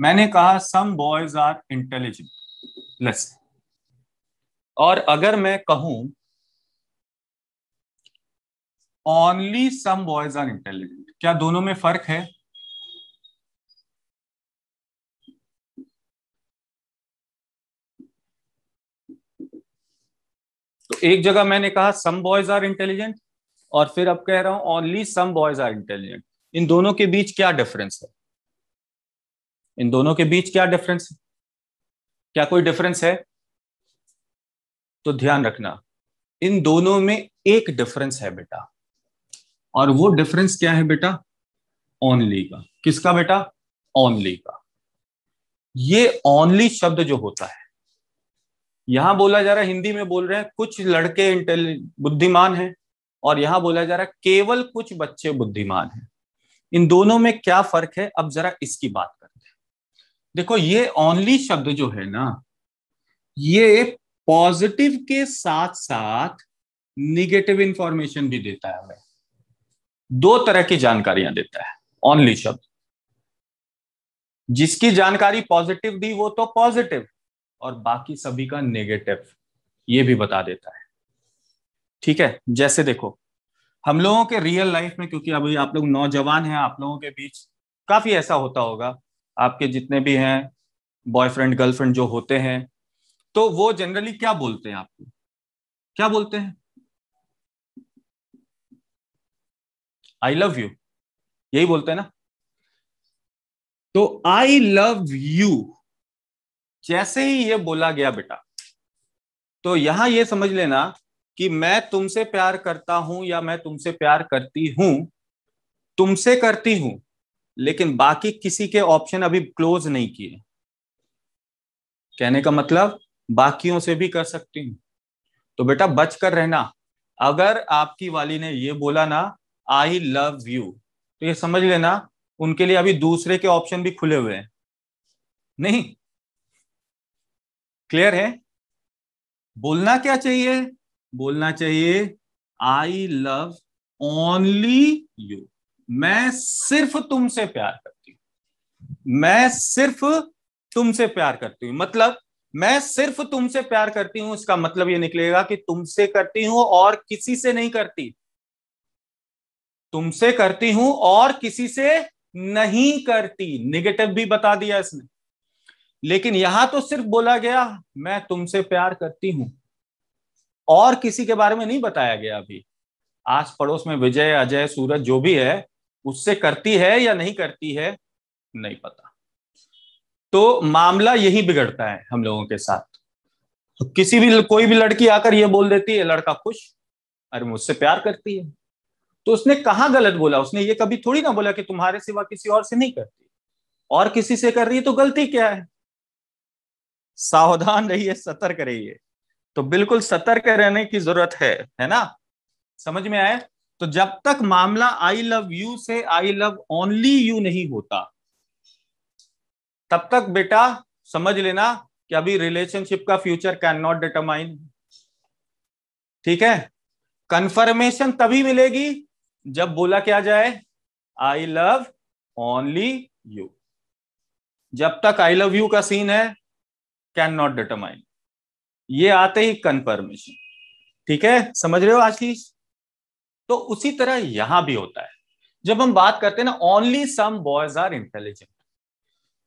मैंने कहा some boys are intelligent less और अगर मैं कहूं only some boys are intelligent क्या दोनों में फर्क है तो एक जगह मैंने कहा सम बॉयज आर इंटेलिजेंट और फिर अब कह रहा हूं only some boys are intelligent इन दोनों के बीच क्या डिफरेंस है इन दोनों के बीच क्या डिफरेंस है क्या कोई डिफरेंस है तो ध्यान रखना इन दोनों में एक डिफरेंस है बेटा और वो डिफरेंस क्या है बेटा ओनली का किसका बेटा ओनली का ये ओनली शब्द जो होता है यहां बोला जा रहा है हिंदी में बोल रहे हैं कुछ लड़के बुद्धिमान हैं और यहां बोला जा रहा है केवल कुछ बच्चे बुद्धिमान हैं इन दोनों में क्या फर्क है अब जरा इसकी बात करते हैं देखो ये ओनली शब्द जो है ना ये पॉजिटिव के साथ साथ निगेटिव इंफॉर्मेशन भी देता है हमें दो तरह की जानकारियां देता है ओनली शब्द जिसकी जानकारी पॉजिटिव दी वो तो पॉजिटिव और बाकी सभी का नेगेटिव ये भी बता देता है ठीक है जैसे देखो हम लोगों के रियल लाइफ में क्योंकि अभी आप लोग नौजवान हैं आप लोगों के बीच काफी ऐसा होता होगा आपके जितने भी हैं बॉयफ्रेंड गर्लफ्रेंड जो होते हैं तो वो जनरली क्या बोलते हैं आपको क्या बोलते हैं आई लव यू यही बोलते हैं ना तो आई लव यू जैसे ही ये बोला गया बेटा तो यहां ये समझ लेना कि मैं तुमसे प्यार करता हूं या मैं तुमसे प्यार करती हूं तुमसे करती हूं लेकिन बाकी किसी के ऑप्शन अभी क्लोज नहीं किए कहने का मतलब बाकियों से भी कर सकती हूं तो बेटा बच कर रहना अगर आपकी वाली ने ये बोला ना आई लव यू तो ये समझ लेना उनके लिए अभी दूसरे के ऑप्शन भी खुले हुए हैं नहीं क्लियर है बोलना क्या चाहिए बोलना चाहिए आई लव ओनली यू मैं सिर्फ तुमसे प्यार करती हूं मैं सिर्फ तुमसे प्यार करती हूं मतलब मैं सिर्फ तुमसे प्यार करती हूं इसका मतलब ये निकलेगा कि तुमसे करती हूं और किसी से नहीं करती तुमसे करती हूं और किसी से नहीं करती निगेटिव भी बता दिया इसने लेकिन यहां तो सिर्फ बोला गया मैं तुमसे प्यार करती हूं और किसी के बारे में नहीं बताया गया अभी आस पड़ोस में विजय अजय सूरज जो भी है उससे करती है या नहीं करती है नहीं पता तो मामला यही बिगड़ता है हम लोगों के साथ तो किसी भी कोई भी लड़की आकर यह बोल देती है लड़का खुश अरे मुझसे प्यार करती है तो उसने कहा गलत बोला उसने ये कभी थोड़ी ना बोला कि तुम्हारे सिवा किसी और से नहीं करती और किसी से कर रही है तो गलती क्या है सावधान रहिए सतर्क रहिए तो बिल्कुल सतर्क रहने की जरूरत है है ना समझ में आए तो जब तक मामला आई लव यू से आई लव ओनली यू नहीं होता तब तक बेटा समझ लेना कि अभी रिलेशनशिप का फ्यूचर कैन नॉट डिटरमाइन ठीक है कंफर्मेशन तभी मिलेगी जब बोला क्या जाए आई लव ओनली यू जब तक आई लव यू का सीन है कैन नॉट डिटरमाइन ये आते ही कन्फर्मेशन ठीक है समझ रहे हो आज की तो उसी तरह यहां भी होता है जब हम बात करते हैं ना only some boys are intelligent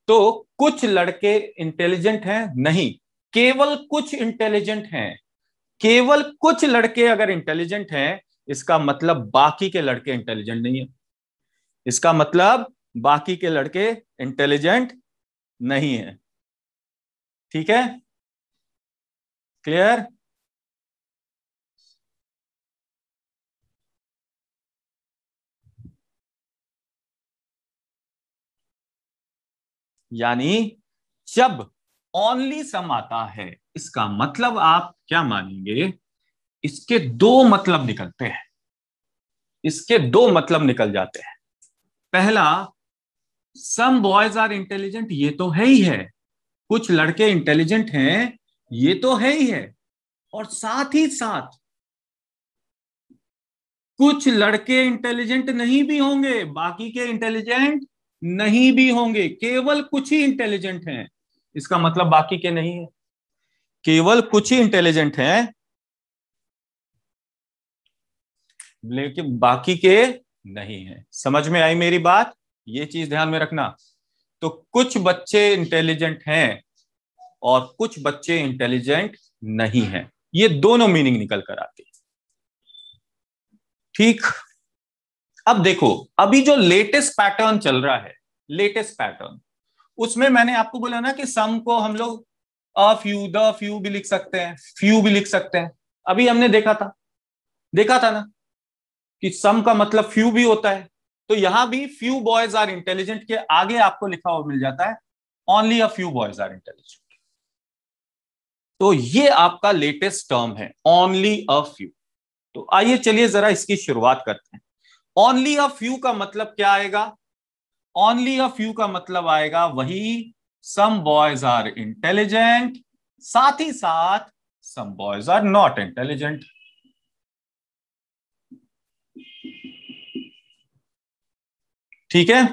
तो कुछ लड़के इंटेलिजेंट हैं नहीं केवल कुछ इंटेलिजेंट हैं केवल कुछ लड़के अगर इंटेलिजेंट हैं इसका मतलब बाकी के लड़के इंटेलिजेंट नहीं है इसका मतलब बाकी के लड़के इंटेलिजेंट नहीं है ठीक है क्लियर यानी जब ओनली सम आता है इसका मतलब आप क्या मानेंगे इसके दो मतलब निकलते हैं इसके दो मतलब निकल जाते हैं पहला सम बॉयज आर इंटेलिजेंट ये तो है ही है कुछ लड़के इंटेलिजेंट हैं ये तो है ही है और साथ ही साथ कुछ लड़के इंटेलिजेंट नहीं भी होंगे बाकी के इंटेलिजेंट नहीं भी होंगे केवल कुछ ही इंटेलिजेंट हैं इसका मतलब बाकी के नहीं है केवल कुछ ही इंटेलिजेंट हैं लेकिन बाकी के नहीं है समझ में आई मेरी बात ये चीज ध्यान में रखना तो कुछ बच्चे इंटेलिजेंट हैं और कुछ बच्चे इंटेलिजेंट नहीं हैं ये दोनों मीनिंग निकल कर आते ठीक अब देखो अभी जो लेटेस्ट पैटर्न चल रहा है लेटेस्ट पैटर्न उसमें मैंने आपको बोला ना कि सम को हम लोग अ फ्यू द फ्यू भी लिख सकते हैं फ्यू भी लिख सकते हैं अभी हमने देखा था देखा था ना कि सम का मतलब फ्यू भी होता है तो यहां भी फ्यू बॉयज आर इंटेलिजेंट के आगे आपको लिखा हुआ मिल जाता है only a few boys are intelligent तो ये आपका लेटेस्ट टर्म है ओनली अ फ्यू तो आइए चलिए जरा इसकी शुरुआत करते हैं ओनली अ फ्यू का मतलब क्या आएगा ओनली अ फ्यू का मतलब आएगा वही सम बॉयज आर इंटेलिजेंट साथ ही साथ some boys are not intelligent ठीक है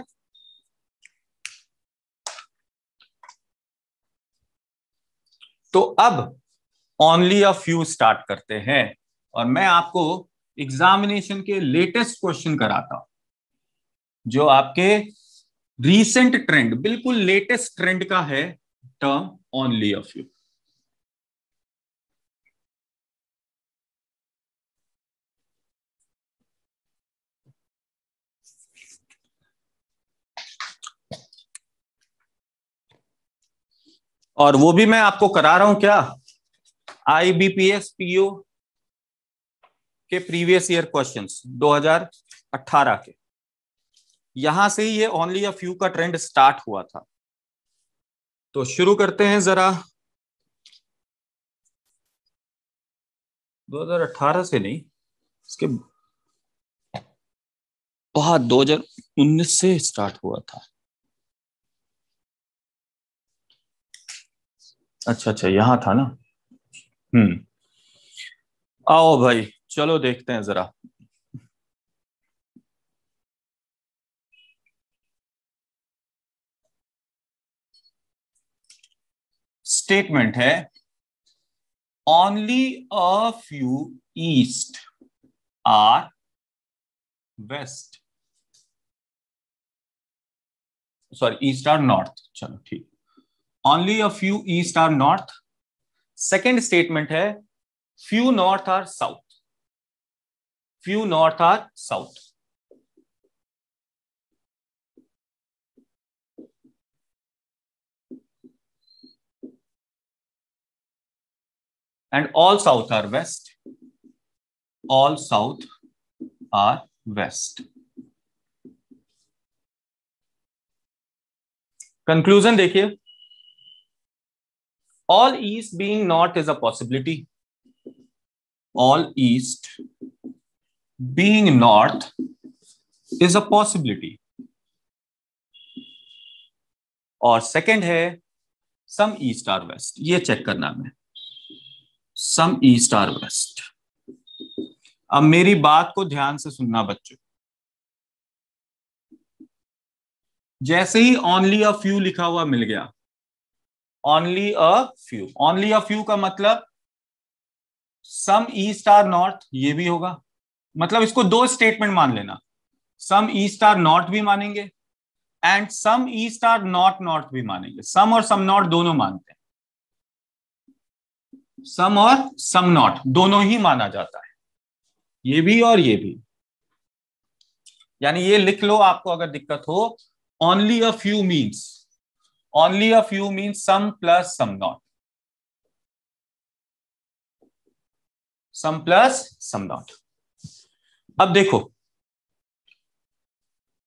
तो अब ओनली अ फ्यू स्टार्ट करते हैं और मैं आपको एग्जामिनेशन के लेटेस्ट क्वेश्चन कराता हूं जो आपके रीसेंट ट्रेंड बिल्कुल लेटेस्ट ट्रेंड का है टर्म ओनली अ फ्यू और वो भी मैं आपको करा रहा हूं क्या I B P S P O के प्रीवियस ईयर क्वेश्चन 2018 के यहां से ही ये ओनली अ फ्यू का ट्रेंड स्टार्ट हुआ था तो शुरू करते हैं जरा 2018 से नहीं इसके बहुत 2019 से स्टार्ट हुआ था अच्छा अच्छा यहाँ था ना हम्म आओ भाई चलो देखते हैं जरा स्टेटमेंट है only a few east are west sorry east are north चलो ठीक only a few east are north second statement है few north are south few north are south and all south are west all south are west conclusion देखिए all east being north is a possibility all east being north is a possibility और second है some east are west ये check करना मैं सम east are waste अब मेरी बात को ध्यान से सुनना बच्चों जैसे ही ओनली अ फ्यू लिखा हुआ मिल गया only a few only a few का मतलब सम ईस्ट आर नॉर्थ ये भी होगा मतलब इसको दो स्टेटमेंट मान लेना सम ईस्ट आर नॉर्थ भी मानेंगे and some east are not north भी मानेंगे सम और सम नॉट दोनों मानते हैं सम और सम नॉट दोनों ही माना जाता है ये भी और ये भी यानी ये लिख लो आपको अगर दिक्कत हो only a few means only a few means some plus some not some plus some not अब देखो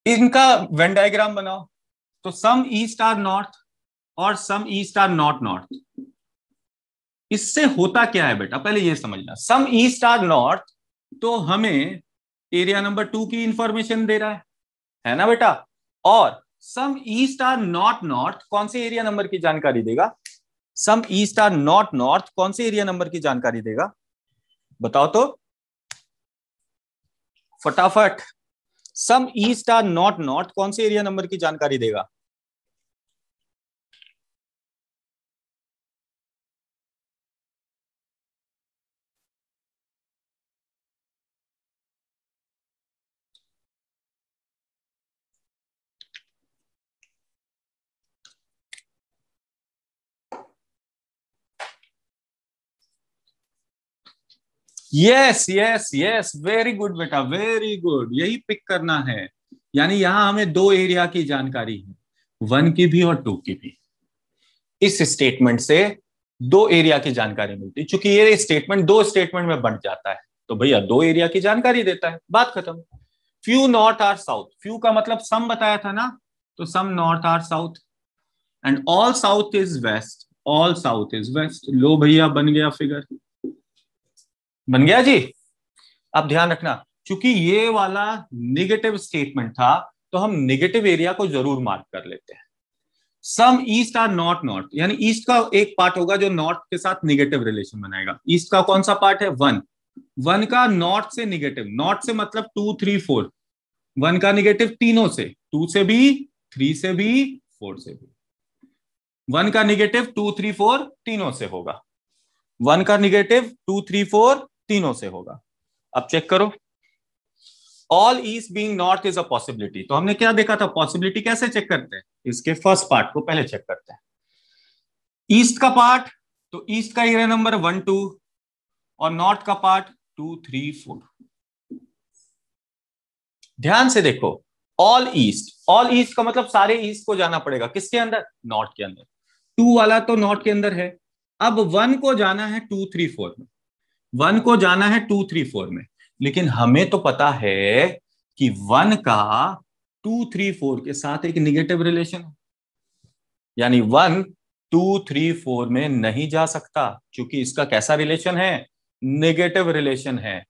इनका वेन डायग्राम बनाओ तो सम ईस्ट आर नॉर्थ और some east are not north इससे होता क्या है बेटा पहले ये समझना सम ईस्ट आर नॉर्थ तो हमें एरिया नंबर टू की इंफॉर्मेशन दे रहा है है ना बेटा और some east are not north कौन से एरिया नंबर की जानकारी देगा some east are not north कौन से एरिया नंबर की जानकारी देगा बताओ तो फटाफट some east are not north कौन से एरिया नंबर की जानकारी देगा yes yes yes very good बेटा वेरी गुड यही पिक करना है यानी यहां हमें दो एरिया की जानकारी है वन की भी और टू की भी इस स्टेटमेंट से दो एरिया की जानकारी मिलती है चूंकि ये स्टेटमेंट दो स्टेटमेंट में बंट जाता है तो भैया दो एरिया की जानकारी देता है बात खत्म few north are south few का मतलब सम बताया था ना तो some north are south and all south is west all south is west लो भैया बन गया फिगर बन गया जी अब ध्यान रखना चूंकि ये वाला निगेटिव स्टेटमेंट था तो हम निगेटिव एरिया को जरूर मार्क कर लेते हैं some east are not north यानी ईस्ट का एक पार्ट होगा जो नॉर्थ के साथ निगेटिव रिलेशन बनाएगा ईस्ट का कौन सा पार्ट है वन वन का नॉर्थ से निगेटिव नॉर्थ से मतलब टू थ्री फोर वन का निगेटिव तीनों से टू से भी थ्री से भी फोर से भी वन का निगेटिव टू थ्री फोर तीनों से होगा वन का निगेटिव टू थ्री फोर तीनों से होगा अब चेक करो all east being north is a possibility तो हमने क्या देखा था पॉसिबिलिटी कैसे चेक करते हैं इसके फर्स्ट पार्ट को पहले चेक करते हैं ईस्ट का पार्ट तो ईस्ट का एरिया नंबर वन टू और नॉर्थ का पार्ट टू थ्री फोर ध्यान से देखो ऑल ईस्ट ऑल ईस्ट का मतलब सारे ईस्ट को जाना पड़ेगा किसके अंदर नॉर्थ के अंदर टू वाला तो नॉर्थ के अंदर है अब वन को जाना है टू थ्री फोर में वन को जाना है टू थ्री फोर में लेकिन हमें तो पता है कि वन का टू थ्री फोर के साथ एक निगेटिव रिलेशन है यानी वन टू थ्री फोर में नहीं जा सकता क्योंकि इसका कैसा रिलेशन है निगेटिव रिलेशन है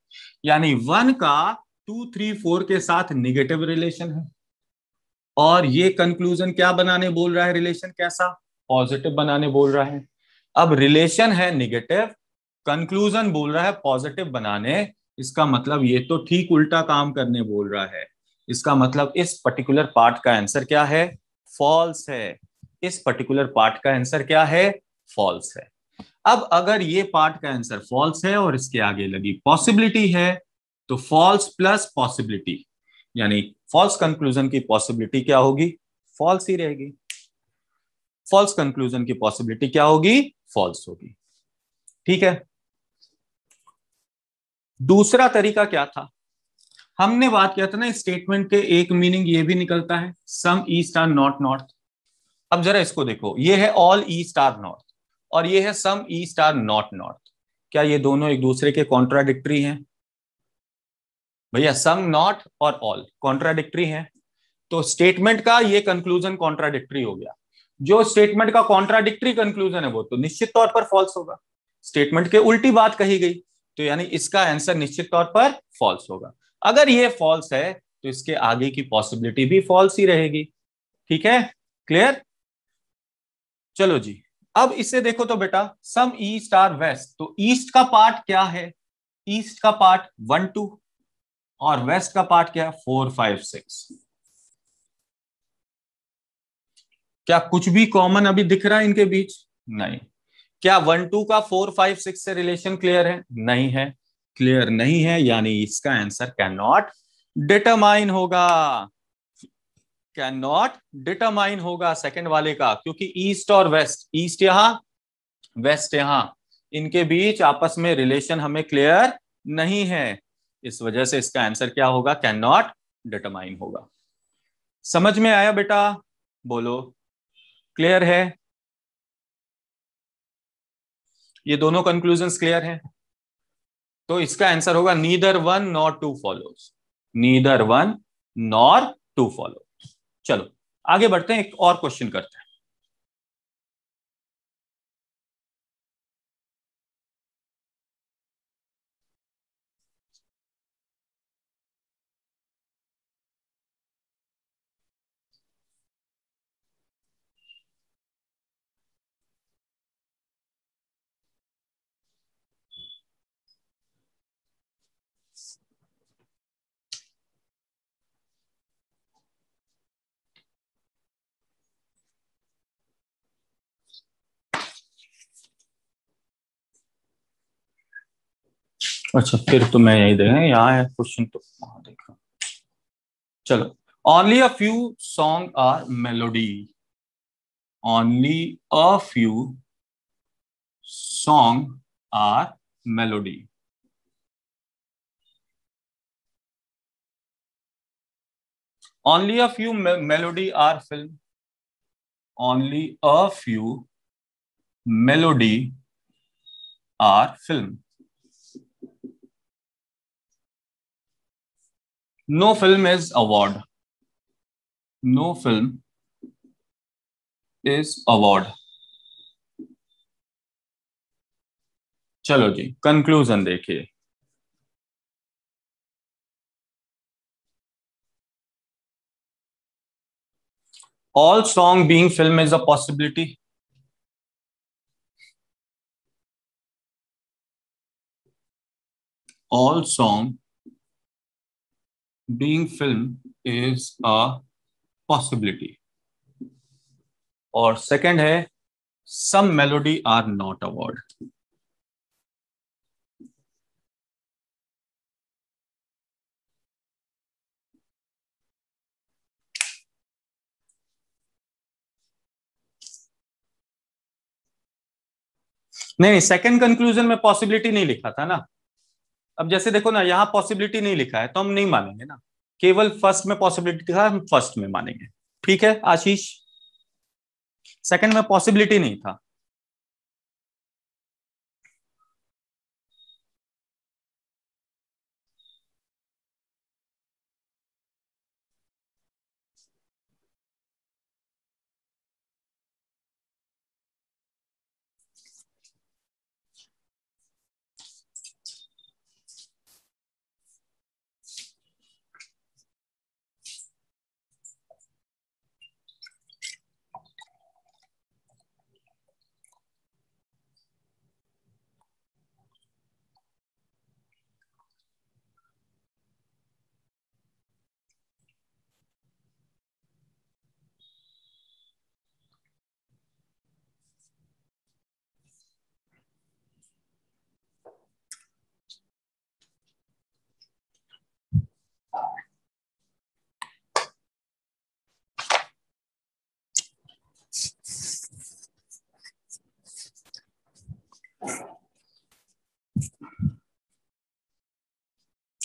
यानी वन का टू थ्री फोर के साथ निगेटिव रिलेशन है और ये कंक्लूजन क्या बनाने बोल रहा है रिलेशन कैसा पॉजिटिव बनाने बोल रहा है अब रिलेशन है निगेटिव कंक्लूजन बोल रहा है पॉजिटिव बनाने इसका मतलब ये तो ठीक उल्टा काम करने बोल रहा है इसका मतलब इस पर्टिकुलर पार्ट का आंसर क्या है फॉल्स है इस पर्टिकुलर पार्ट का आंसर क्या है फॉल्स है अब अगर ये पार्ट का आंसर फॉल्स है और इसके आगे लगी पॉसिबिलिटी है तो फॉल्स प्लस पॉसिबिलिटी यानी फॉल्स कंक्लूजन की पॉसिबिलिटी क्या होगी फॉल्स ही रहेगी फॉल्स कंक्लूजन की पॉसिबिलिटी क्या होगी फॉल्स होगी ठीक है दूसरा तरीका क्या था हमने बात किया था ना स्टेटमेंट के एक मीनिंग ये भी निकलता है some east are not north अब जरा इसको देखो ये है ऑल ईस्ट आर नॉर्थ और ये है some east are not north क्या ये दोनों एक दूसरे के कॉन्ट्राडिक्ट्री हैं भैया सम नॉट और ऑल कॉन्ट्राडिक्ट्री हैं तो स्टेटमेंट का ये कंक्लूजन कॉन्ट्राडिक्ट्री हो गया जो स्टेटमेंट का कॉन्ट्राडिक्ट्री कंक्लूजन है वो तो निश्चित तौर पर फॉल्स होगा स्टेटमेंट के उल्टी बात कही गई तो यानी इसका आंसर निश्चित तौर पर फॉल्स होगा अगर ये फॉल्स है तो इसके आगे की पॉसिबिलिटी भी फॉल्स ही रहेगी ठीक है क्लियर चलो जी अब इसे देखो तो बेटा सम ईस्ट आर वेस्ट तो ईस्ट का पार्ट क्या है ईस्ट का पार्ट वन टू और वेस्ट का पार्ट क्या है फोर फाइव सिक्स क्या कुछ भी कॉमन अभी दिख रहा है इनके बीच नहीं क्या वन टू का फोर फाइव सिक्स से रिलेशन क्लियर है नहीं है क्लियर नहीं है यानी इसका आंसर कैन नॉट डिटरमाइन होगा कैन नॉट डिटरमाइन होगा सेकंड वाले का क्योंकि ईस्ट और वेस्ट ईस्ट यहां वेस्ट यहां इनके बीच आपस में रिलेशन हमें क्लियर नहीं है इस वजह से इसका आंसर क्या होगा कैन नॉट डिटरमाइन होगा समझ में आया बेटा बोलो क्लियर है ये दोनों कंक्लूजन क्लियर हैं तो इसका आंसर होगा neither one nor two follows neither one nor two follow चलो आगे बढ़ते हैं एक और क्वेश्चन करते हैं अच्छा फिर तो मैं यही देखें यहाँ है क्वेश्चन तो वहां देखा चलो only a few song are melody only a few song are melody only a few melody are film only a few melody are film no film is award no film is award चलो जी conclusion देखिए all song being film is a possibility all song being film is a possibility. or second hai some melody are not a word. नहीं नहीं second conclusion में possibility नहीं लिखा था ना अब जैसे देखो ना यहाँ पॉसिबिलिटी नहीं लिखा है तो हम नहीं मानेंगे ना केवल फर्स्ट में पॉसिबिलिटी था हम फर्स्ट में मानेंगे ठीक है आशीष सेकंड में पॉसिबिलिटी नहीं था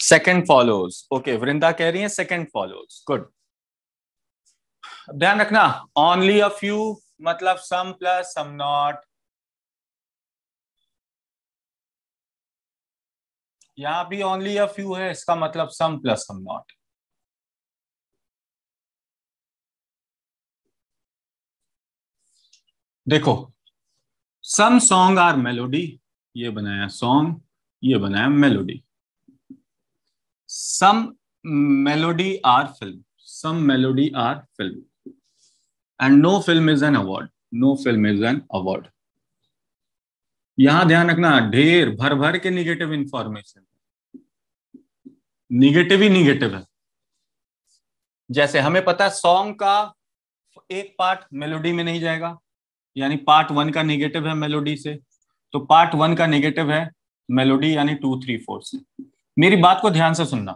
सेकंड फॉलोज ओके वृंदा कह रही है सेकंड फॉलोज गुड ध्यान रखना ओनली अ फ्यू मतलब सम प्लस सम नॉट यहां भी ओनली अ फ्यू है इसका मतलब सम प्लस सम नॉट देखो सम सॉन्ग आर मेलोडी ये बनाया सॉन्ग ये बनाया melody some melody are film some melody are film and no film is an award no film is an award यहां ध्यान रखना ढेर भर भर के निगेटिव इंफॉर्मेशन निगेटिव ही निगेटिव है जैसे हमें पता है सॉन्ग का एक पार्ट मेलोडी में नहीं जाएगा यानी पार्ट वन का निगेटिव है मेलोडी से तो पार्ट वन का निगेटिव है मेलोडी यानी टू थ्री फोर से मेरी बात को ध्यान से सुनना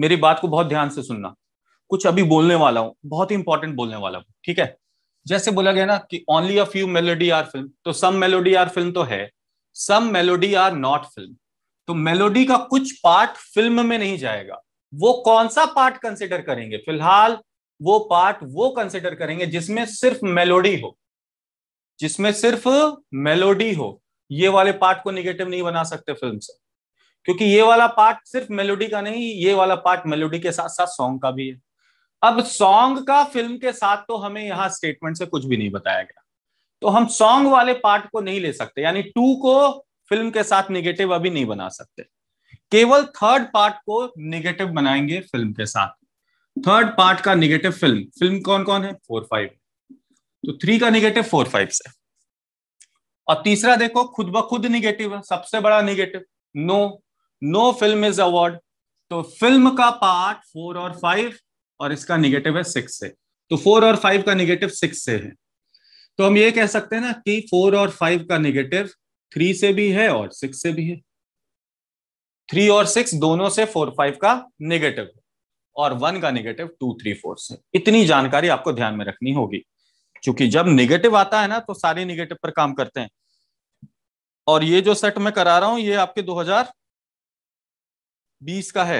मेरी बात को बहुत ध्यान से सुनना कुछ अभी बोलने वाला हूँ बहुत ही इंपॉर्टेंट बोलने वाला हूँ ठीक है जैसे बोला गया ना कि only a few melody are film तो सम मेलोडी आर फिल्म तो है some melody are not film तो मेलोडी का कुछ पार्ट फिल्म में नहीं जाएगा वो कौन सा पार्ट कंसिडर करेंगे फिलहाल वो पार्ट वो कंसिडर करेंगे जिसमें सिर्फ मेलोडी हो जिसमें सिर्फ मेलोडी हो ये वाले पार्ट को निगेटिव नहीं बना सकते फिल्म से क्योंकि ये वाला पार्ट सिर्फ मेलोडी का नहीं ये वाला पार्ट मेलोडी के साथ साथ सॉन्ग का भी है अब सॉन्ग का फिल्म के साथ तो हमें यहाँ स्टेटमेंट से कुछ भी नहीं बताया गया तो हम सॉन्ग वाले पार्ट को नहीं ले सकते यानी टू को फिल्म के साथ निगेटिव अभी नहीं बना सकते केवल थर्ड पार्ट को निगेटिव बनाएंगे फिल्म के साथ थर्ड पार्ट का निगेटिव फिल्म फिल्म कौन कौन है फोर फाइव तो थ्री का निगेटिव फोर फाइव से और तीसरा देखो खुद ब खुद निगेटिव है सबसे बड़ा negative no no film is award तो फिल्म का पार्ट फोर और फाइव और इसका निगेटिव है सिक्स से तो फोर और फाइव का निगेटिव सिक्स से है तो हम ये कह सकते हैं ना कि फोर और फाइव का निगेटिव थ्री से भी है और सिक्स से भी है थ्री और सिक्स दोनों से फोर फाइव का निगेटिव है और वन का निगेटिव टू थ्री फोर से इतनी जानकारी आपको ध्यान में रखनी होगी क्योंकि जब निगेटिव आता है ना तो सारे निगेटिव पर काम करते हैं और ये जो सेट मैं करा रहा हूं ये आपके बीस का है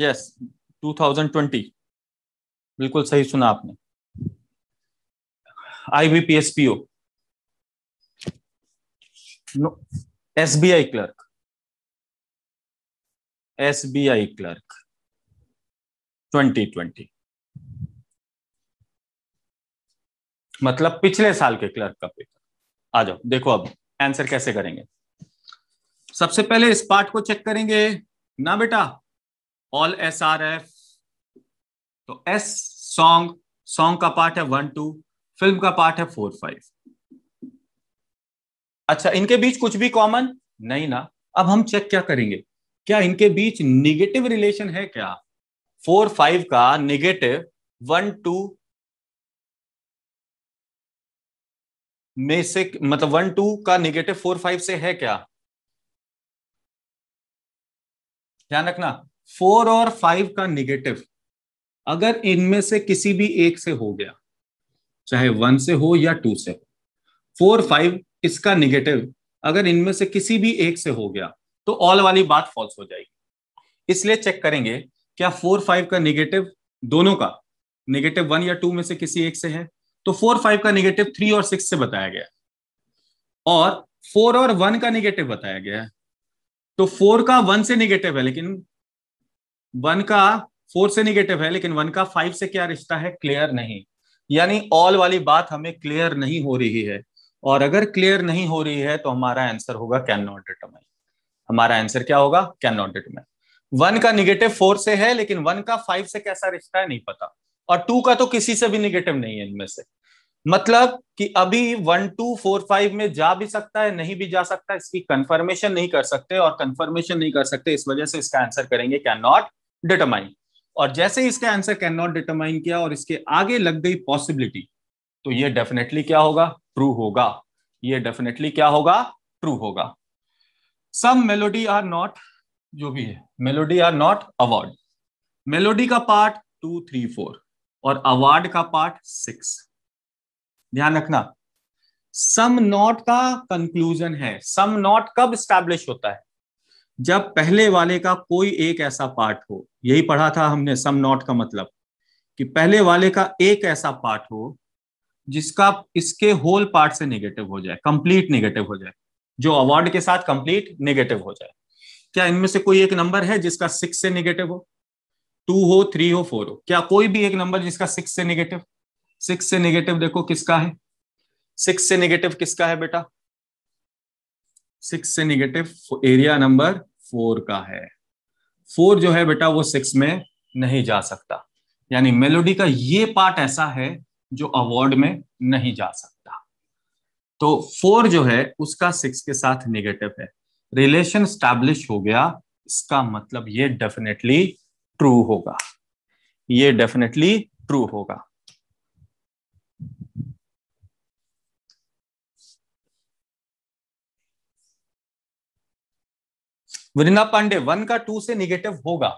यस टू थाउजेंड ट्वेंटी बिल्कुल सही सुना आपने ओ S B I clerk S B I clerk twenty twenty मतलब पिछले साल के क्लर्क का पेपर आ जाओ देखो अब आंसर कैसे करेंगे सबसे पहले इस पार्ट को चेक करेंगे ना बेटा ऑल एस आर एफ तो एस सॉन्ग सॉन्ग का पार्ट है वन टू फिल्म का पार्ट है फोर फाइव अच्छा इनके बीच कुछ भी कॉमन नहीं ना अब हम चेक क्या करेंगे क्या इनके बीच निगेटिव रिलेशन है क्या फोर फाइव का निगेटिव वन टू में से मतलब वन टू का निगेटिव फोर फाइव से है क्या ध्यान रखना फोर और फाइव का निगेटिव अगर इनमें से किसी भी एक से हो गया चाहे वन से हो या टू से हो फोर फाइव इसका निगेटिव अगर इनमें से किसी भी एक से हो गया तो ऑल वाली बात फॉल्स हो जाएगी इसलिए चेक करेंगे क्या फोर फाइव का निगेटिव दोनों का निगेटिव वन या टू में से किसी एक से है तो फोर फाइव का निगेटिव थ्री और सिक्स से बताया गया और फोर और वन का निगेटिव बताया गया है तो फोर का वन से निगेटिव है लेकिन वन का फोर से निगेटिव है लेकिन वन का फाइव से क्या रिश्ता है क्लियर नहीं यानी ऑल वाली बात हमें क्लियर नहीं हो रही है और अगर क्लियर नहीं हो रही है तो हमारा आंसर होगा कैन नॉट डिटरमाइन हमारा आंसर क्या होगा कैन नॉट डिटरमाइन वन का निगेटिव फोर से है लेकिन वन का फाइव से कैसा रिश्ता है नहीं पता और टू का तो किसी से भी निगेटिव नहीं है इनमें से मतलब कि अभी वन टू फोर फाइव में जा भी सकता है नहीं भी जा सकता इसकी कंफर्मेशन नहीं कर सकते और कंफर्मेशन नहीं कर सकते इस वजह से इसका आंसर करेंगे कैन नॉट डिटरमाइन और जैसे ही इसका आंसर कैन नॉट डिटरमाइन किया और इसके आगे लग गई पॉसिबिलिटी तो ये डेफिनेटली क्या होगा ट्रू होगा ये डेफिनेटली क्या होगा ट्रू होगा सम मेलोडी आर नॉट जो भी है melody are not award melody का पार्ट टू थ्री फोर और अवार्ड का पार्ट सिक्स ध्यान रखना सम नॉट का कंक्लूजन है सम नॉट कब स्टैब्लिश होता है जब पहले वाले का कोई एक ऐसा पार्ट हो यही पढ़ा था हमने सम नॉट का मतलब कि पहले वाले का एक ऐसा पार्ट हो जिसका इसके होल पार्ट से नेगेटिव हो जाए कंप्लीट नेगेटिव हो जाए जो अवार्ड के साथ कंप्लीट नेगेटिव हो जाए क्या इनमें से कोई एक नंबर है जिसका सिक्स से नेगेटिव हो टू हो थ्री हो फोर हो क्या कोई भी एक नंबर जिसका सिक्स से नेगेटिव सिक्स से नेगेटिव देखो किसका है सिक्स से नेगेटिव किसका है बेटा सिक्स से नेगेटिव एरिया नंबर फोर का है फोर जो है बेटा वो सिक्स में नहीं जा सकता यानी मेलोडी का ये पार्ट ऐसा है जो अवार्ड में नहीं जा सकता तो फोर जो है उसका सिक्स के साथ नेगेटिव है रिलेशन स्टैब्लिश हो गया इसका मतलब ये डेफिनेटली ट्रू होगा ये डेफिनेटली ट्रू होगा वृंदा पांडे वन का टू से निगेटिव होगा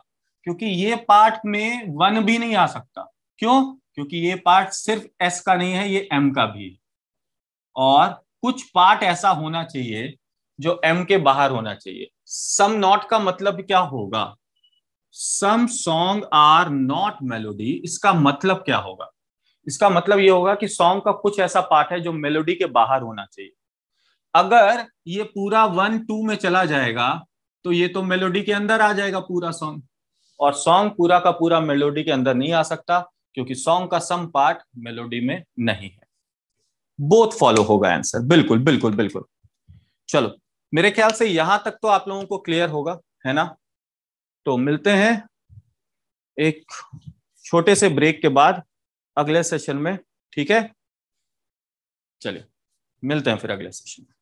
क्योंकि ये पार्ट में वन भी नहीं आ सकता क्यों क्योंकि ये पार्ट सिर्फ एस का नहीं है ये एम का भी है और कुछ पार्ट ऐसा होना चाहिए जो एम के बाहर होना चाहिए सम नॉट का मतलब क्या होगा some song are not melody इसका मतलब क्या होगा इसका मतलब ये होगा कि सॉन्ग का कुछ ऐसा पार्ट है जो मेलोडी के बाहर होना चाहिए अगर ये पूरा वन टू में चला जाएगा तो ये तो मेलोडी के अंदर आ जाएगा पूरा सॉन्ग और सॉन्ग पूरा का पूरा मेलोडी के अंदर नहीं आ सकता क्योंकि सॉन्ग का सम पार्ट मेलोडी में नहीं है बोथ फॉलो होगा आंसर बिल्कुल बिल्कुल बिल्कुल चलो मेरे ख्याल से यहां तक तो आप लोगों को क्लियर होगा है ना तो मिलते हैं एक छोटे से ब्रेक के बाद अगले सेशन में ठीक है चलिए मिलते हैं फिर अगले सेशन में